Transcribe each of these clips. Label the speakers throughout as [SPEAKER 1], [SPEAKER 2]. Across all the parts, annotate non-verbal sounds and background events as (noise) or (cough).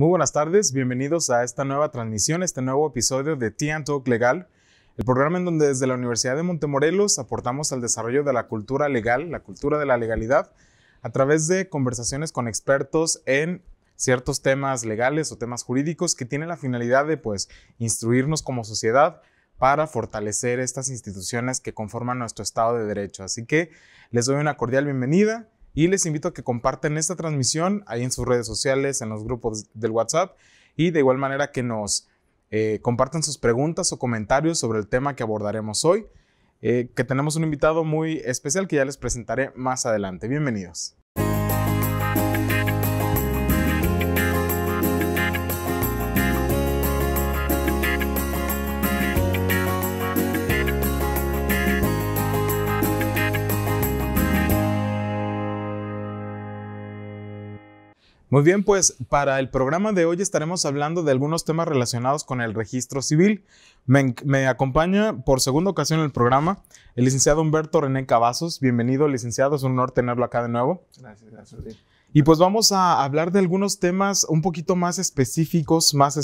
[SPEAKER 1] Muy buenas tardes, bienvenidos a esta nueva transmisión, este nuevo episodio de Tian Talk Legal, el programa en donde desde la Universidad de Montemorelos aportamos al desarrollo de la cultura legal, la cultura de la legalidad, a través de conversaciones con expertos en ciertos temas legales o temas jurídicos que tienen la finalidad de pues instruirnos como sociedad para fortalecer estas instituciones que conforman nuestro Estado de Derecho. Así que les doy una cordial bienvenida y les invito a que compartan esta transmisión ahí en sus redes sociales, en los grupos del WhatsApp y de igual manera que nos eh, compartan sus preguntas o comentarios sobre el tema que abordaremos hoy, eh, que tenemos un invitado muy especial que ya les presentaré más adelante. Bienvenidos. Muy bien, pues para el programa de hoy estaremos hablando de algunos temas relacionados con el registro civil. Me, acompaña por segunda ocasión en el programa el licenciado Humberto René Cavazos. Bienvenido, licenciado, es un honor tenerlo acá de nuevo. Gracias, gracias. Y pues vamos a hablar de algunos temas un poquito más específicos, más,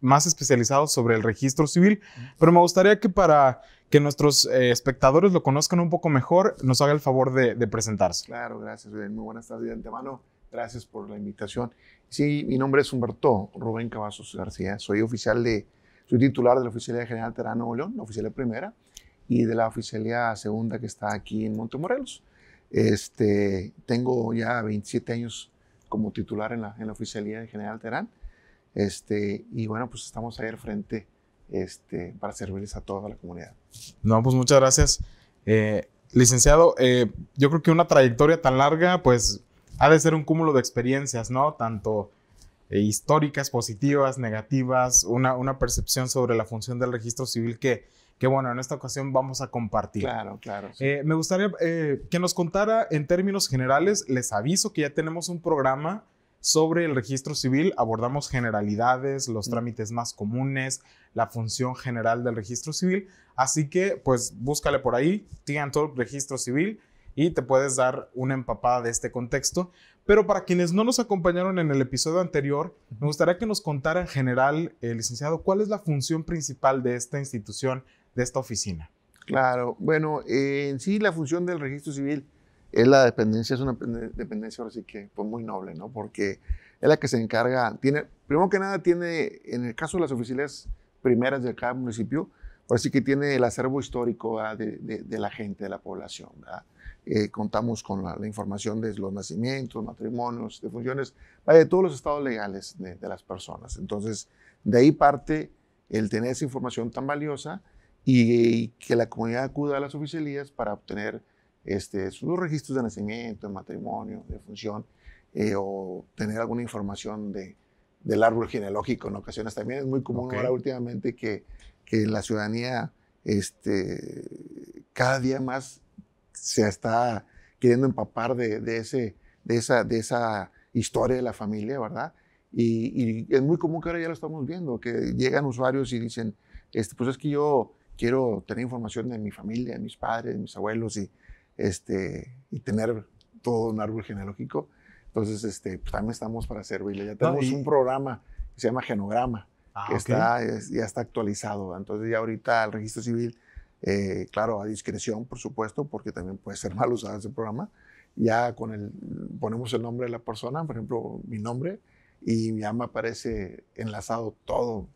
[SPEAKER 1] más especializados sobre el registro civil, pero me gustaría que para que nuestros eh, espectadores lo conozcan un poco mejor, nos haga el favor de, presentarse.
[SPEAKER 2] Claro, gracias. Muy buenas tardes de antemano. Gracias por la invitación. Sí, mi nombre es Humberto Rubén Cavazos García. Soy oficial de, soy titular de la Oficialía General Terán Nuevo León, la Oficialía Primera, y de la Oficialía Segunda que está aquí en Montemorelos. Este, tengo ya 27 años como titular en la, en Oficialía General Terán. Este, y bueno, pues estamos ahí al frente este, para servirles a toda la comunidad.
[SPEAKER 1] No, pues muchas gracias. Eh, licenciado, eh, yo creo que una trayectoria tan larga, pues ha de ser un cúmulo de experiencias, ¿no? Tanto eh, históricas, positivas, negativas, una, una percepción sobre la función del registro civil que, que bueno, en esta ocasión vamos a compartir. Claro, claro. Eh, me gustaría eh, que nos contara en términos generales, les aviso que ya tenemos un programa sobre el registro civil, abordamos generalidades, los mm. trámites más comunes, la función general del registro civil, así que pues búscale por ahí, todo Registro Civil y te puedes dar una empapada de este contexto. Pero para quienes no nos acompañaron en el episodio anterior, me gustaría que nos contara en general, eh, licenciado, cuál es la función principal de esta institución, de esta oficina. Claro, bueno, eh, en sí la función del registro civil
[SPEAKER 2] es la dependencia, es una dependencia ahora sí que pues muy noble, ¿no? Porque es la que se encarga, tiene, primero que nada tiene, en el caso de las oficinas primeras de cada municipio, ahora sí que tiene el acervo histórico de, de, la gente, de la población, ¿verdad? Eh, contamos con la, información de los nacimientos, matrimonios, de funciones, de todos los estados legales de, las personas. Entonces, de ahí parte el tener esa información tan valiosa y, que la comunidad acuda a las oficialías para obtener este, sus registros de nacimiento, de matrimonio, de función, eh, o tener alguna información de, del árbol genealógico en ocasiones. También es muy común ahora últimamente que, que la ciudadanía este, cada día más se está queriendo empapar de, ese, esa, de esa historia de la familia, ¿verdad? Y, es muy común que ahora ya lo estamos viendo, que llegan usuarios y dicen, este, pues es que yo quiero tener información de mi familia, de mis padres, de mis abuelos y, este, y tener todo un árbol genealógico. Entonces, este, pues, también estamos para servirle. Ya tenemos un programa que se llama Genograma, ah, que está, ya está actualizado. Entonces, ya ahorita el registro civil eh, claro, a discreción, por supuesto, porque también puede ser (laughs) mal usado ese programa. Ya con el, ponemos el nombre de la persona, por ejemplo, mi nombre, y ya me aparece enlazado todo,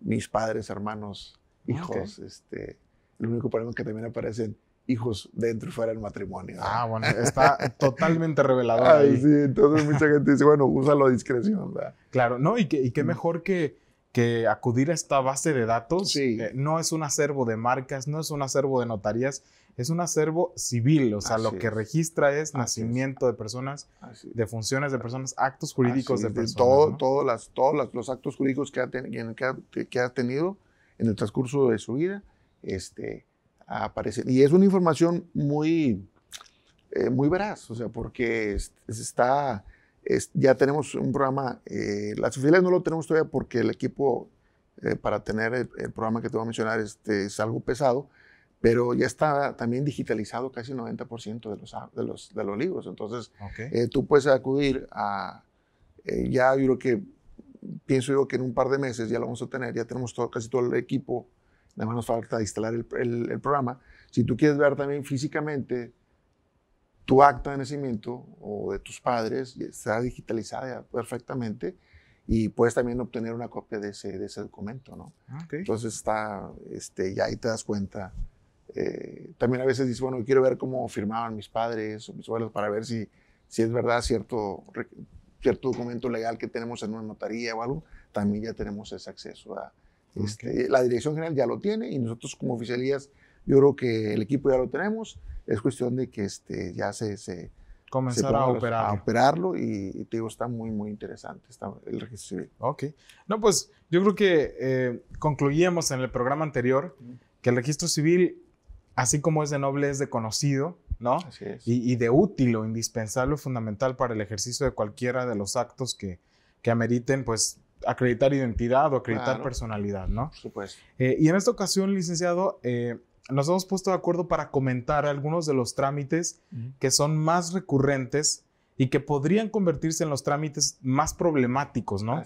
[SPEAKER 2] mis padres, hermanos, ah, hijos, este, el único problema es que también aparecen hijos dentro y fuera del matrimonio. Ah, bueno, está
[SPEAKER 1] (laughs) totalmente revelador. entonces mucha gente dice, bueno, úsalo a discreción. Claro, no, y qué, y qué mejor que que acudir a esta base de datos eh, no es un acervo de marcas, no es un acervo de notarías, es un acervo civil, o sea, lo que registra es nacimiento de personas, de funciones de personas, actos jurídicos de personas.
[SPEAKER 2] todos los actos jurídicos que ha, que, ha, tenido en el transcurso de su vida este, aparecen. Y es una información muy, eh, muy veraz, o sea, porque está ya tenemos un programa, eh, las oficinas no lo tenemos todavía porque el equipo eh, para tener el, programa que te voy a mencionar este, es algo pesado, pero ya está también digitalizado casi el 90% de los, de, los, de los libros. Entonces, eh, tú puedes acudir a, ya yo creo que, pienso yo que en un par de meses ya lo vamos a tener, ya tenemos todo, casi todo el equipo, nada más nos falta instalar el, el programa. Si tú quieres ver también físicamente, tu acta de nacimiento o de tus padres está digitalizada perfectamente y puedes también obtener una copia de ese, de ese documento, ¿no?
[SPEAKER 1] Ah, Entonces
[SPEAKER 2] está, este, ya ahí te das cuenta. Eh, también a veces dices, bueno, quiero ver cómo firmaban mis padres o mis abuelos para ver si, si es verdad cierto, cierto documento legal que tenemos en una notaría o algo, también ya tenemos ese acceso este, La dirección general ya lo tiene y nosotros como oficialías, yo creo que el equipo ya lo tenemos es cuestión de que este, ya se... se a, operarlo y, te digo, está muy, muy interesante el registro
[SPEAKER 1] civil. Ok. No, pues yo creo que eh, concluíamos en el programa anterior que el registro civil, así como es de noble, es de conocido, ¿no? Así es. Y, de útil o indispensable o fundamental para el ejercicio de cualquiera de los actos que, que ameriten, pues, acreditar identidad o acreditar personalidad, ¿no? Por supuesto. Eh, y en esta ocasión, licenciado, eh, nos hemos puesto de acuerdo para comentar algunos de los trámites que son más recurrentes y que podrían convertirse en los trámites más problemáticos, ¿no?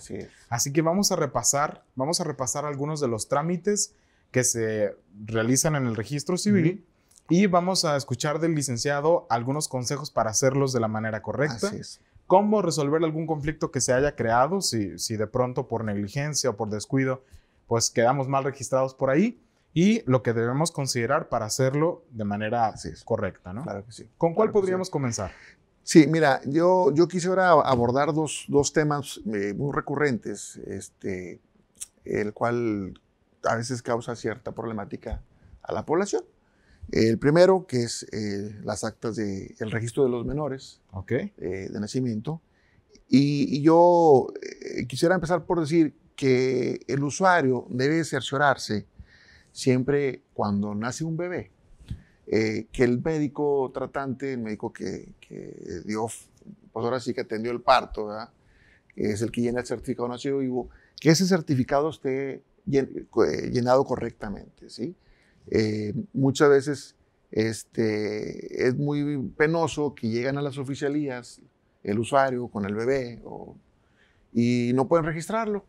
[SPEAKER 1] Así que vamos a repasar, vamos a repasar algunos de los trámites que se realizan en el registro civil y vamos a escuchar del licenciado algunos consejos para hacerlos de la manera correcta. Así es. Cómo resolver algún conflicto que se haya creado, si, si de pronto por negligencia o por descuido, pues quedamos mal registrados por ahí y lo que debemos considerar para hacerlo de manera correcta, ¿no? Claro que sí. ¿Con cuál podríamos comenzar? Sí, mira, yo, yo quisiera abordar dos, dos temas eh, muy
[SPEAKER 2] recurrentes, este, el cual a veces causa cierta problemática a la población. El primero, que es eh, las actas del el registro de los menores okay. Eh, de nacimiento. Y, y yo quisiera empezar por decir que el usuario debe cerciorarse siempre cuando nace un bebé, eh, que el médico tratante, el médico que, que dio, pues ahora sí que atendió el parto, que es el que llena el certificado de nacido vivo, que ese certificado esté eh, llenado correctamente. ¿sí? Eh, muchas veces este, es muy penoso que llegan a las oficialías el usuario con el bebé y no pueden registrarlo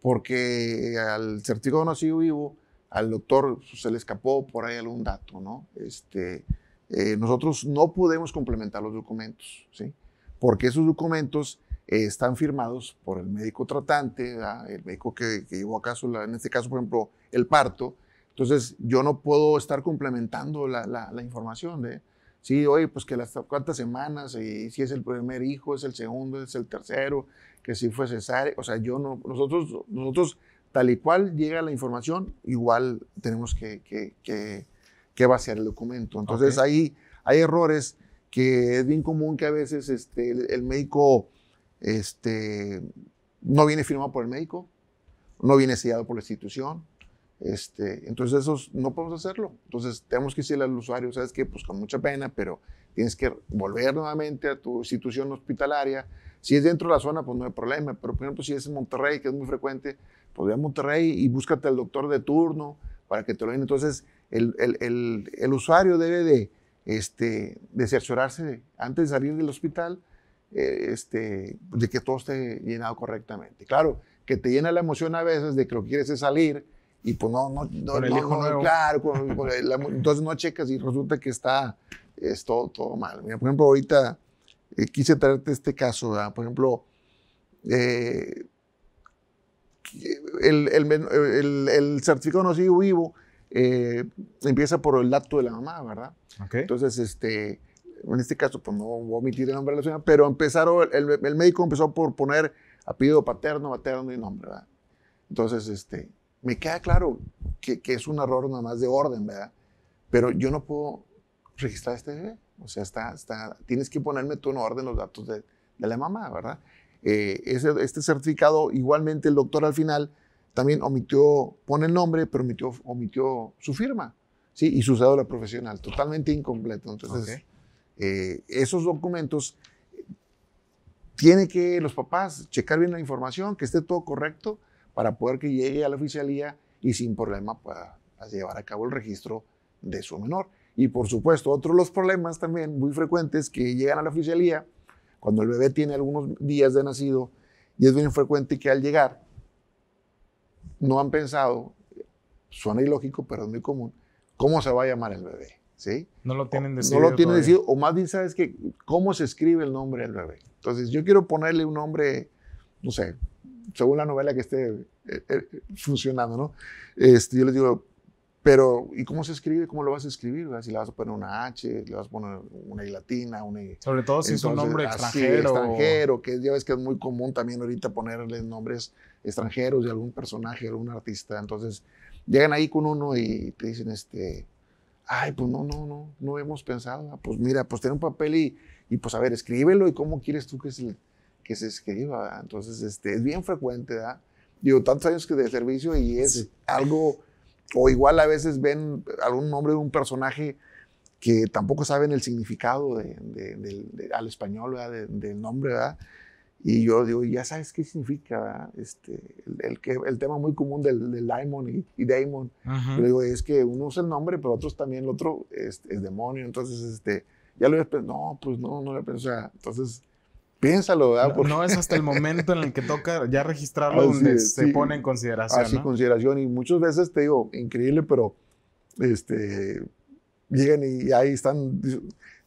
[SPEAKER 2] porque al certificado de nacido vivo al doctor pues, se le escapó por ahí algún dato, ¿no? Este, eh, nosotros no podemos complementar los documentos, ¿sí? Porque esos documentos eh, están firmados por el médico tratante, el médico que, que llevó a caso, en este caso, por ejemplo, el parto. Entonces, yo no puedo estar complementando la, información de, ¿eh? sí, oye, pues que las cuántas semanas, y si es el primer hijo, es el segundo, es el tercero, que si fue cesárea. O sea, yo no, nosotros, nosotros tal y cual llega la información, igual tenemos que, que, que, vaciar el documento. Entonces ahí hay errores que es bien común que a veces este, el, médico este, no viene firmado por el médico, no viene sellado por la institución. Este, entonces esos no podemos hacerlo. Entonces tenemos que decirle al usuario, sabes que pues con mucha pena, pero tienes que volver nuevamente a tu institución hospitalaria. Si es dentro de la zona, pues no hay problema. Pero por ejemplo, si es en Monterrey, que es muy frecuente, pues ve a Monterrey y búscate al doctor de turno para que te lo den. Entonces, el, el, el, usuario debe de, este, de cerciorarse antes de salir del hospital eh, este, de que todo esté llenado correctamente. Claro, que te llena la emoción a veces de que lo que quieres es salir y pues no, no, no, no, claro, entonces no checas y resulta que está es todo, mal. por ejemplo, ahorita eh, quise traerte este caso, por ejemplo, eh, el, el, el, certificado de sigue vivo eh, empieza por el dato de la mamá, ¿verdad? Entonces, este, en este caso, pues no voy a omitir el nombre de la señora, pero empezaron, el, médico empezó por poner apellido paterno, materno y nombre, ¿verdad? Entonces, este, me queda claro que, que es un error nada más de orden, ¿verdad? Pero yo no puedo registrar este bebé. O sea, está, está, tienes que ponerme tú en orden los datos de, de la mamá, ¿verdad? Eh, este certificado, igualmente el doctor al final también omitió, pone el nombre, pero omitió, su firma ¿sí? y su cédula profesional, totalmente incompleto. Entonces, eh, esos documentos, tiene que los papás checar bien la información, que esté todo correcto para poder que llegue a la oficialía y sin problema pueda llevar a cabo el registro de su menor. Y por supuesto, otros los problemas también muy frecuentes que llegan a la oficialía cuando el bebé tiene algunos días de nacido, y es bien frecuente que al llegar no han pensado, suena ilógico, pero es muy común, cómo se va a llamar el bebé. ¿Sí?
[SPEAKER 1] No lo tienen decidido. No lo tienen decidido,
[SPEAKER 2] o más bien sabes que cómo se escribe el nombre del bebé. Entonces, yo quiero ponerle un nombre, no sé, según la novela que esté eh, eh, funcionando, ¿no? Este, yo les digo, pero, ¿y cómo se escribe? ¿Cómo lo vas a escribir? Si le vas a poner una H, le vas a poner una I latina, una Sobre todo si es un nombre extranjero. extranjero, que ya ves que es muy común también ahorita ponerle nombres extranjeros de algún personaje, algún artista. Entonces, llegan ahí con uno y te dicen, este, ay, pues no, no, no, no hemos pensado. Ah, pues mira, pues tiene un papel y, y pues a ver, escríbelo y cómo quieres tú que se, que se escriba. Entonces, este, es bien frecuente, ¿verdad? Digo, tantos años que de servicio y es algo o igual a veces ven algún nombre de un personaje que tampoco saben el significado de, al español, ¿verdad? del nombre, ¿verdad? Y yo digo, ya sabes qué significa, Este, el, el, tema muy común del, del y, Damon. Uh digo, es que uno usa el nombre, pero otros también, el otro es, demonio. Entonces, este, ya lo había no, pues no,
[SPEAKER 1] no lo había pensado. O entonces, piénsalo, ¿verdad? No, es hasta el momento en el que toca ya (laughs) registrarlo donde se pone en consideración. Así,
[SPEAKER 2] consideración. Y muchas veces te digo, increíble, pero este, llegan y, ahí están,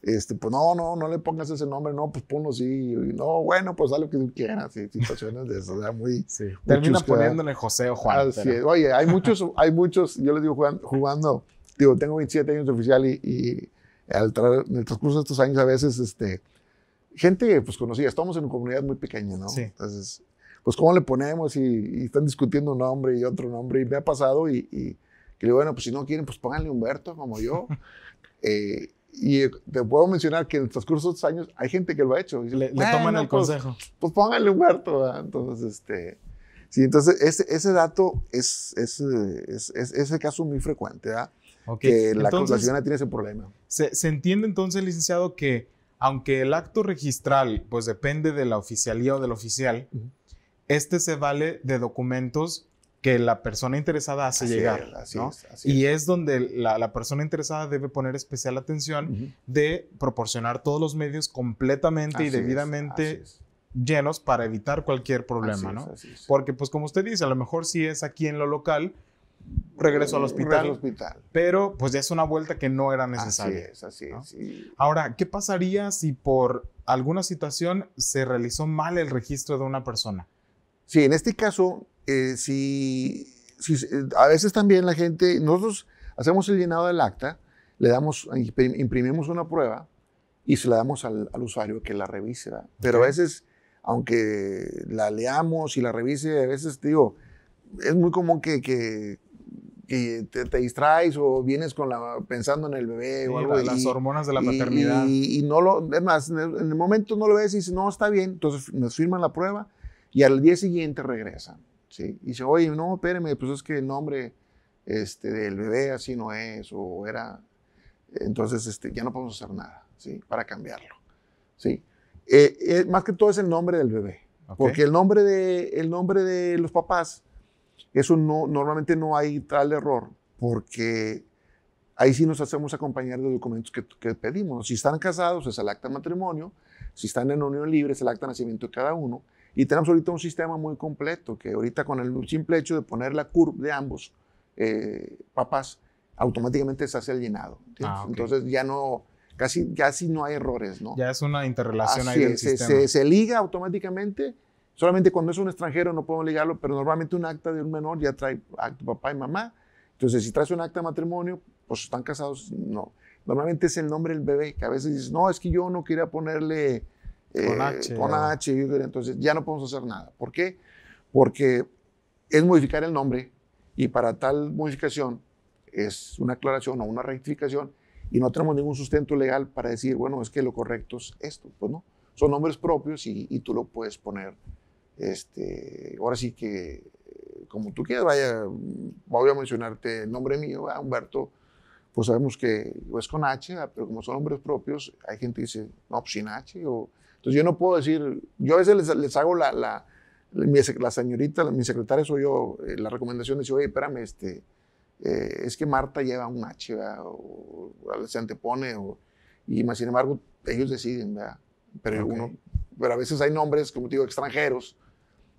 [SPEAKER 2] este, pues no, no, no le pongas ese nombre, no, pues ponlo sí. no, bueno, pues haz lo que tú quieras. situaciones de eso muy. Sí.
[SPEAKER 1] Termina poniéndole José o Juan.
[SPEAKER 2] Oye, hay muchos, hay muchos, yo les digo, jugando, digo, tengo 27 años de oficial y. al en el transcurso de estos años a veces este, gente pues conocía. estamos en una comunidad muy pequeña, ¿no? Sí. Entonces, pues cómo le ponemos y, están discutiendo un nombre y otro nombre y me ha pasado y, y, digo, bueno, pues si no quieren, pues pónganle Humberto como yo. (laughs) Eh, y eh, te puedo mencionar que en el transcurso de estos años hay gente que lo ha hecho. le, toman el pues, consejo. Pues pónganle Humberto, ¿verdad? Entonces, este... Sí, entonces ese, dato es, es, es, es, ese caso muy frecuente, ¿verdad?
[SPEAKER 1] Que la, entonces, tiene ese problema. se entiende entonces, licenciado, que aunque el acto registral pues depende de la oficialía o del oficial, este se vale de documentos que la persona interesada hace llegar. ¿no? y es, donde la, persona interesada debe poner especial atención de proporcionar todos los medios completamente y debidamente llenos para evitar cualquier problema, ¿no? Porque pues como usted dice, a lo mejor si es aquí en lo local, regreso al hospital. Al hospital. Pero pues ya es una vuelta que no era necesaria. Así es, así es. Ahora, ¿qué pasaría si por alguna situación se realizó mal el registro de una persona? Sí, en este
[SPEAKER 2] caso, eh,
[SPEAKER 1] si, a veces también la gente, nosotros hacemos
[SPEAKER 2] el llenado del acta, le damos, imprimimos una prueba y se la damos al, usuario que la revise. ¿verdad? Pero a veces, aunque la leamos y la revise, a veces, digo, es muy común que y te, distraes o vienes con la, pensando en el bebé o algo. Las hormonas de la maternidad. Y, no lo, es más, en el momento no lo ves y dices, no, está bien. Entonces nos firman la prueba y al día siguiente regresan. ¿sí? Y dice, oye, no, espérenme, pues es que el nombre este, del bebé así no es o era... Entonces este, ya no podemos hacer nada ¿sí? para cambiarlo. ¿sí? Eh, eh, más que todo es el nombre del bebé. Porque el nombre, de, el nombre de los papás eso no, normalmente no hay tal error, porque ahí sí nos hacemos acompañar de documentos que, pedimos. Si están casados, es el acta de matrimonio. Si están en unión libre, es el acta de nacimiento de cada uno. Y tenemos ahorita un sistema muy completo, que ahorita con el simple hecho de poner la curva de ambos eh, papás, automáticamente se hace el llenado. Ah, Entonces ya no, casi, casi no hay errores, ¿no?
[SPEAKER 1] Ya es una interrelación ahí del se
[SPEAKER 2] liga automáticamente Solamente cuando es un extranjero no podemos ligarlo, pero normalmente un acta de un menor ya trae acto papá y mamá. Entonces, si traes un acta de matrimonio, pues están casados, no. Normalmente es el nombre del bebé, que a veces dices, no, es que yo no quería ponerle eh, con, H, Entonces, ya no podemos hacer nada. ¿Por qué? Porque es modificar el nombre y para tal modificación es una aclaración o una rectificación y no tenemos ningún sustento legal para decir, bueno, es que lo correcto es esto. Pues no, son nombres propios y, y tú lo puedes poner este, ahora sí que, como tú quieras, vaya, voy a mencionarte el nombre mío, ah, Humberto, pues sabemos que es con H, ah, pero como son nombres propios, hay gente que dice, no, pues, sin H. O, entonces yo no puedo decir, yo a veces les, les hago la, la, la, señorita, mi secretaria soy yo, eh, la recomendación de decir, oye, espérame, este, eh, es que Marta lleva un H, o, se antepone, y más sin embargo, ellos deciden, Pero, uno, pero a veces hay nombres, como te digo, extranjeros,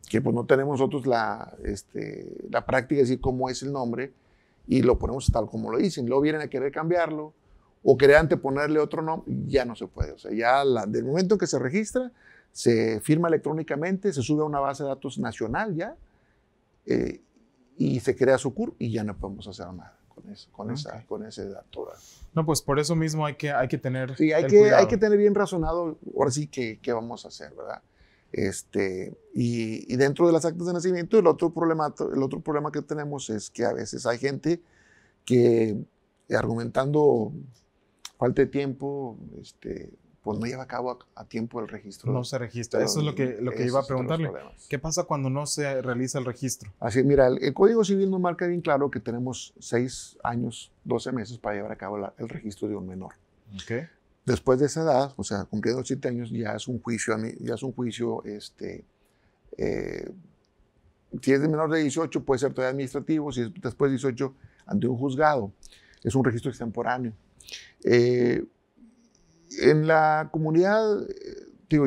[SPEAKER 2] que pues no tenemos nosotros este, la, práctica de decir cómo es el nombre y lo ponemos tal como lo dicen. Luego vienen a querer cambiarlo o querer anteponerle otro nombre, ya no se puede. O sea, ya del momento en que se registra, se firma electrónicamente, se sube a una base de datos nacional ya eh, y se crea su CUR y ya no podemos hacer nada con, eso, con, ese dato.
[SPEAKER 1] No, pues por eso mismo hay que, hay que tener. Sí, hay, que, hay que
[SPEAKER 2] tener bien razonado ahora sí qué vamos a hacer, ¿verdad? Este, y, dentro de las actas de nacimiento, el otro, problema, el otro problema que tenemos es que a veces hay gente que eh, argumentando falta de tiempo, este, pues no lleva a cabo a, tiempo el registro. No se registra, eso es lo que, lo que iba a preguntarle.
[SPEAKER 1] ¿Qué pasa cuando no se
[SPEAKER 2] realiza el registro? Así, mira, el, Código Civil nos marca bien claro que tenemos seis años, 12 meses para llevar a cabo el registro de un menor. Okay. Después de esa edad, o sea, cumpliendo los siete años, ya es un juicio, ya es un juicio, este, eh, si es de menor de 18, puede ser todavía administrativo, si es después de 18, ante un juzgado. Es un registro extemporáneo. Eh, en la comunidad, eh, digo,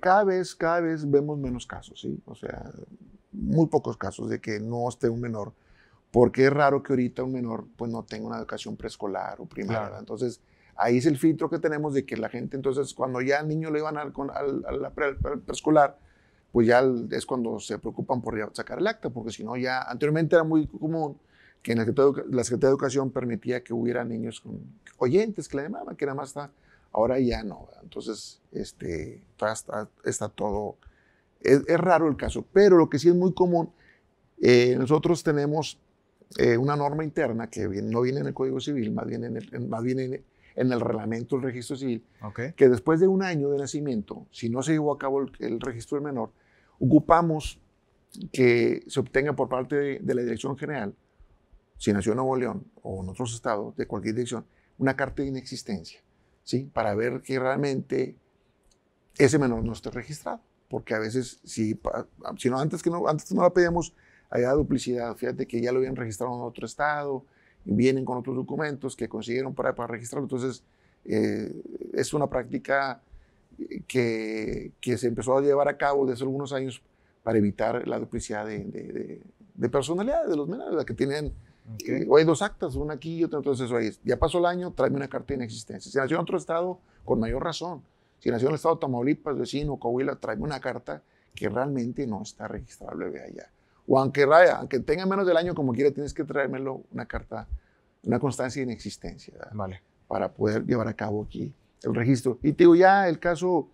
[SPEAKER 2] cada vez, cada vez vemos menos casos, ¿sí? O sea, muy pocos casos de que no esté un menor, porque es raro que ahorita un menor pues no tenga una educación preescolar o primaria. Entonces, Ahí es el filtro que tenemos de que la gente, entonces, cuando ya el niño lo iban al, a la preescolar, pues ya es cuando se preocupan por sacar el acta, porque si no, ya anteriormente era muy común que la Secretaría, de Educación permitía que hubiera niños con oyentes que le llamaban, que era más está, ahora ya no. Entonces, este, está, está todo, es, raro el caso, pero lo que sí es muy común, eh, nosotros tenemos eh, una norma interna que no viene en el Código Civil, más bien bien en, en el reglamento del registro civil, que después de un año de nacimiento, si no se llevó a cabo el, registro del menor, ocupamos que se obtenga por parte de, la Dirección General, si nació en Nuevo León o en otros estados, de cualquier dirección, una carta de inexistencia, ¿sí? Para ver que realmente ese menor no esté registrado, porque a veces, si, si no, antes que no, antes no la pedíamos, había duplicidad, fíjate que ya lo habían registrado en otro estado, vienen con otros documentos que consiguieron para, para registrarlo. Entonces, eh, es una práctica que, que, se empezó a llevar a cabo desde hace algunos años para evitar la duplicidad de, de, de, personalidades de los menores, la que tienen eh, hay dos actas, una aquí y otra, entonces eso es, ya pasó el año, tráeme una carta de inexistencia. Si nació en otro estado, con mayor razón. Si nació en el estado de Tamaulipas, vecino, Coahuila, tráeme una carta que realmente no está registrable allá. O aunque raya, tenga menos del año, como quiera, tienes que traérmelo una carta, una constancia de inexistencia. Vale. Para poder llevar a cabo aquí el registro. Y te digo, ya el caso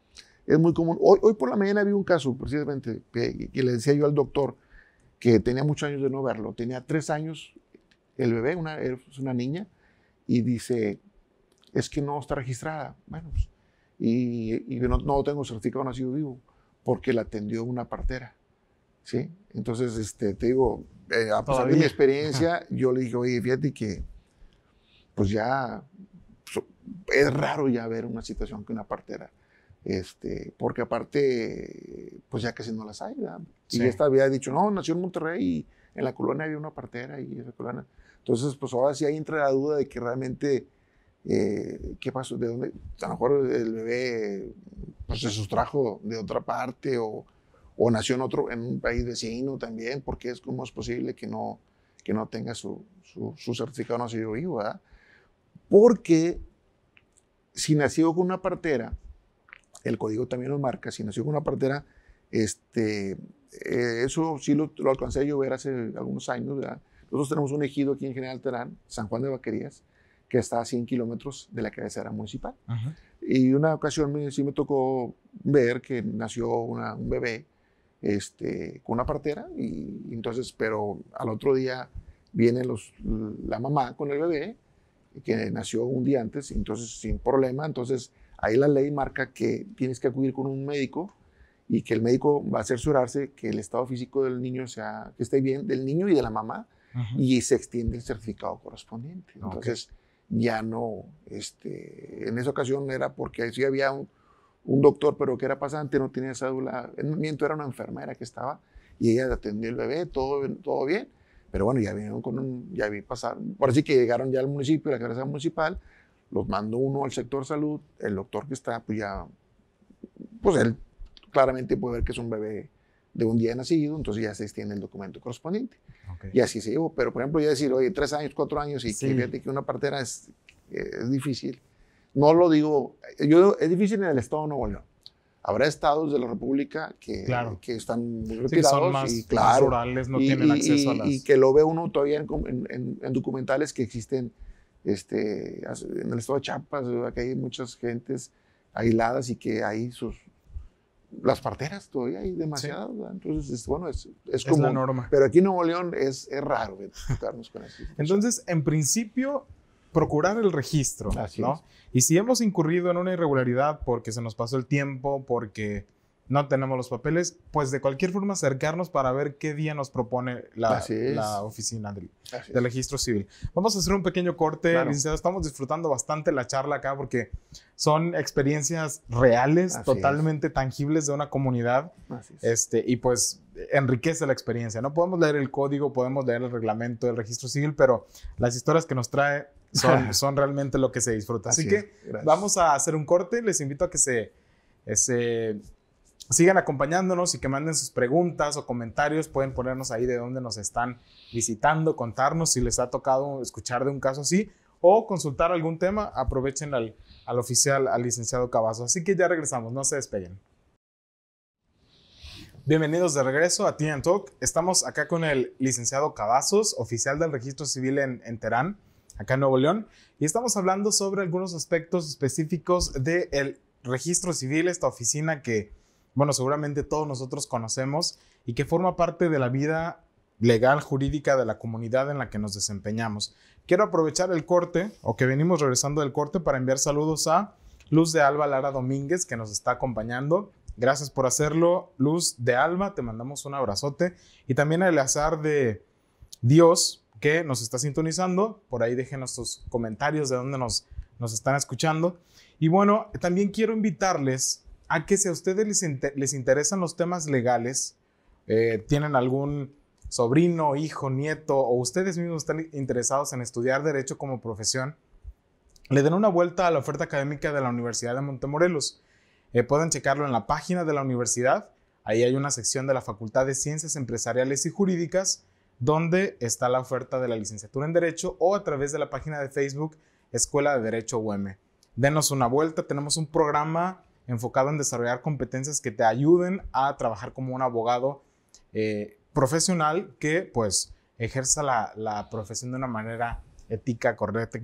[SPEAKER 2] es muy común. Hoy, por la mañana vi un caso, precisamente, que, le decía yo al doctor que tenía muchos años de no verlo. Tenía tres años el bebé, una, es una niña, y dice, es que no está registrada. Bueno, pues, y, no, tengo certificado de nacido vivo, porque la atendió una partera. ¿sí? Entonces, este, te digo, eh, ah, pues a pesar de mi experiencia, (laughs) yo le dije, oye, fíjate que, pues ya, es raro ya ver una situación que una partera, este, porque aparte, pues ya casi no las hay, ¿verdad? Y esta había dicho, no, nació en Monterrey y en la colonia había una partera y esa colonia. Entonces, pues ahora sí ahí entra la duda de que realmente, eh, ¿qué pasó? ¿De dónde? A lo mejor el bebé pues, se sustrajo de otra parte o o nació en otro, en un país vecino también, porque es como es posible que no, que no tenga su, su, su certificado nacido vivo, ¿verdad? Porque si nació con una partera, el código también nos marca, si nació con una partera, este, eh, eso sí lo, lo, alcancé a ver hace algunos años, ¿verdad? Nosotros tenemos un ejido aquí en General Terán, San Juan de Vaquerías, que está a 100 kilómetros de la cabecera municipal. Y una ocasión sí me tocó ver que nació un bebé este, con una partera. Y, entonces, pero al otro día viene los, la mamá con el bebé, que nació un día antes, entonces sin problema. Entonces ahí la ley marca que tienes que acudir con un médico y que el médico va a cerciorarse que el estado físico del niño sea, que esté bien, del niño y de la mamá, y se extiende el certificado correspondiente. Entonces ya no, este, en esa ocasión era porque sí había un, un doctor, pero que era pasante, no tenía cédula, miento, era una enfermera que estaba y ella atendió el bebé, todo, todo bien, pero bueno, ya vinieron con un, ya vi pasar, por así que llegaron ya al municipio, la cabeza municipal, los mandó uno al sector salud, el doctor que está, pues ya, pues él claramente puede ver que es un bebé de un día nacido, entonces ya se extiende el documento correspondiente. Y así se llevó, pero por ejemplo ya decir, oye, tres años, cuatro años, y que fíjate que una partera es difícil, no lo digo, yo, es difícil en el Estado de Nuevo León. Habrá estados de la República que, que están retirados son más, y rurales, no tienen acceso a las... Y que lo ve uno todavía en, documentales que existen este, en el estado de Chiapas, que hay muchas gentes aisladas y que hay
[SPEAKER 1] sus, las
[SPEAKER 2] parteras todavía hay demasiadas, entonces bueno, es, es como... Es norma. Pero aquí en Nuevo León es, es raro
[SPEAKER 1] entonces, en principio, procurar el registro, ¿no? Y si hemos incurrido en una irregularidad porque se nos pasó el tiempo, porque no tenemos los papeles, pues de cualquier forma acercarnos para ver qué día nos propone la, oficina del, registro civil. Vamos a hacer un pequeño corte, Estamos disfrutando bastante la charla acá porque son experiencias reales, totalmente tangibles de una comunidad. Este, y pues enriquece la experiencia. No podemos leer el código, podemos leer el reglamento del registro civil, pero las historias que nos trae (laughs) son, realmente lo que se disfruta. Así, que vamos a hacer un corte. Les invito a que eh, se, sigan acompañándonos y que manden sus preguntas o comentarios. Pueden ponernos ahí de dónde nos están visitando, contarnos si les ha tocado escuchar de un caso así o consultar algún tema. Aprovechen al, oficial, al licenciado Cavazos, Así que ya regresamos, no se despeguen. Bienvenidos de regreso a Tian Talk. Estamos acá con el licenciado Cavazos, oficial del registro civil en Terán acá en Nuevo León, y estamos hablando sobre algunos aspectos específicos del registro civil, esta oficina que, bueno, seguramente todos nosotros conocemos y que forma parte de la vida legal, jurídica de la comunidad en la que nos desempeñamos. Quiero aprovechar el corte, o que venimos regresando del corte, para enviar saludos a Luz de Alba Lara Domínguez, que nos está acompañando. Gracias por hacerlo, Luz de Alba, te mandamos un abrazote. Y también a azar de Dios, que nos está sintonizando. Por ahí déjenos sus comentarios de dónde nos, están escuchando. Y bueno, también quiero invitarles a que si a ustedes les, interesan los temas legales, eh, tienen algún sobrino, hijo, nieto, o ustedes mismos están interesados en estudiar derecho como profesión, le den una vuelta a la oferta académica de la Universidad de Montemorelos. Eh, pueden checarlo en la página de la universidad. Ahí hay una sección de la Facultad de Ciencias Empresariales y Jurídicas donde está la oferta de la licenciatura en Derecho o a través de la página de Facebook Escuela de Derecho UM. Denos una vuelta, tenemos un programa enfocado en desarrollar competencias que te ayuden a trabajar como un abogado eh, profesional que pues ejerza la, profesión de una manera ética correcta,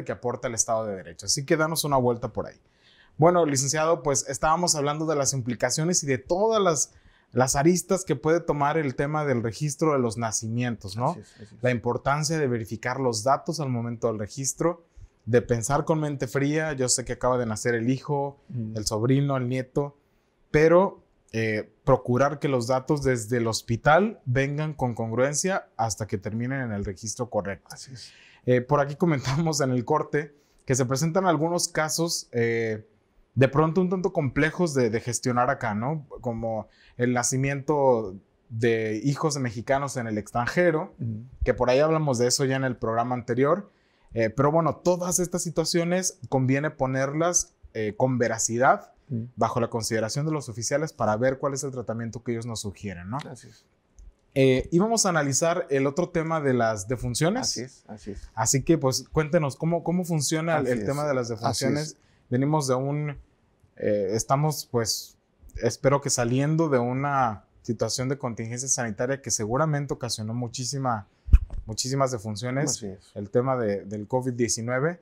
[SPEAKER 1] y que aporta al Estado de Derecho. Así que danos una vuelta por ahí. Bueno, licenciado, pues estábamos hablando de las implicaciones y de todas las las aristas que puede tomar el tema del registro de los nacimientos, ¿no? La importancia de verificar los datos al momento del registro, de pensar con mente fría, yo sé que acaba de nacer el hijo, mm. el sobrino, el nieto, pero eh, procurar que los datos desde el hospital vengan con congruencia hasta que terminen en el registro correcto. Eh, por aquí comentamos en el corte que se presentan algunos casos eh, de pronto un tanto complejos de, gestionar acá, ¿no? Como el nacimiento de hijos de mexicanos en el extranjero, que por ahí hablamos de eso ya en el programa anterior. Eh, pero bueno, todas estas situaciones conviene ponerlas eh, con veracidad bajo la consideración de los oficiales para ver cuál es el tratamiento que ellos nos sugieren, ¿no? Así es. Eh, íbamos a analizar el otro tema de las defunciones. Así es, así es. Así que pues cuéntenos cómo, cómo funciona el, tema de las defunciones venimos de un, eh, estamos pues, espero que saliendo de una situación de contingencia sanitaria que seguramente ocasionó muchísima, muchísimas defunciones, el tema del COVID-19.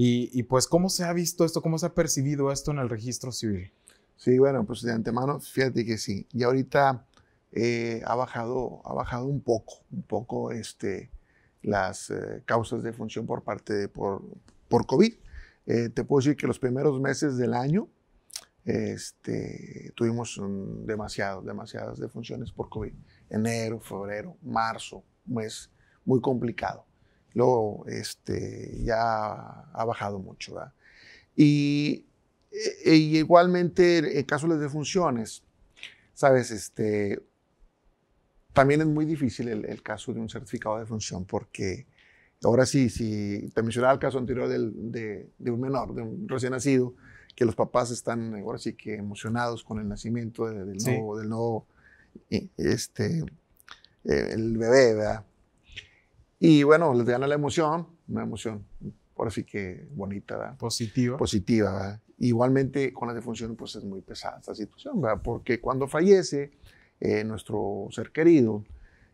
[SPEAKER 1] Y, pues, ¿cómo se ha visto esto? ¿Cómo se ha percibido esto en el registro civil? Sí, bueno, pues de antemano, fíjate que sí. Y ahorita eh, ha, bajado, ha
[SPEAKER 2] bajado un poco, un poco este, las eh, causas de función por parte de, por, por COVID. Eh, te puedo decir que los primeros meses del año este, tuvimos demasiadas, defunciones por COVID. Enero, febrero, marzo, mes muy complicado. Luego este, ya ha bajado mucho. E, y, igualmente en caso de defunciones, sabes, este, también es muy difícil el, el caso de un certificado de defunción porque Ahora sí, si te mencionaba el caso anterior del, de, un menor, de un recién nacido, que los papás están ahora sí que emocionados con el nacimiento del, nuevo, del nuevo, este, eh, el bebé, ¿verdad? Y bueno, les gana la emoción, una emoción ahora sí que bonita, ¿verdad? Positiva. Positiva, ¿verdad? Igualmente con la defunción, pues es muy pesada esta situación, ¿verdad? Porque cuando fallece eh, nuestro ser querido,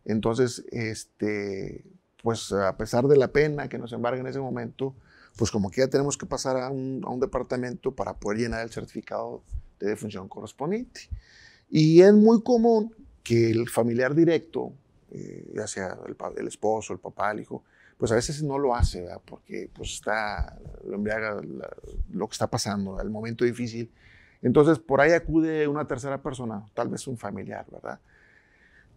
[SPEAKER 2] entonces, este, pues a pesar de la pena que nos embarga en ese momento, pues como que ya tenemos que pasar a un, departamento para poder llenar el certificado de defunción correspondiente. Y es muy común que el familiar directo, eh, ya sea el, esposo, el papá, el hijo, pues a veces no lo hace, ¿verdad? porque pues está, lo lo que está pasando, el momento difícil. Entonces por ahí acude una tercera persona, tal vez un familiar, ¿verdad?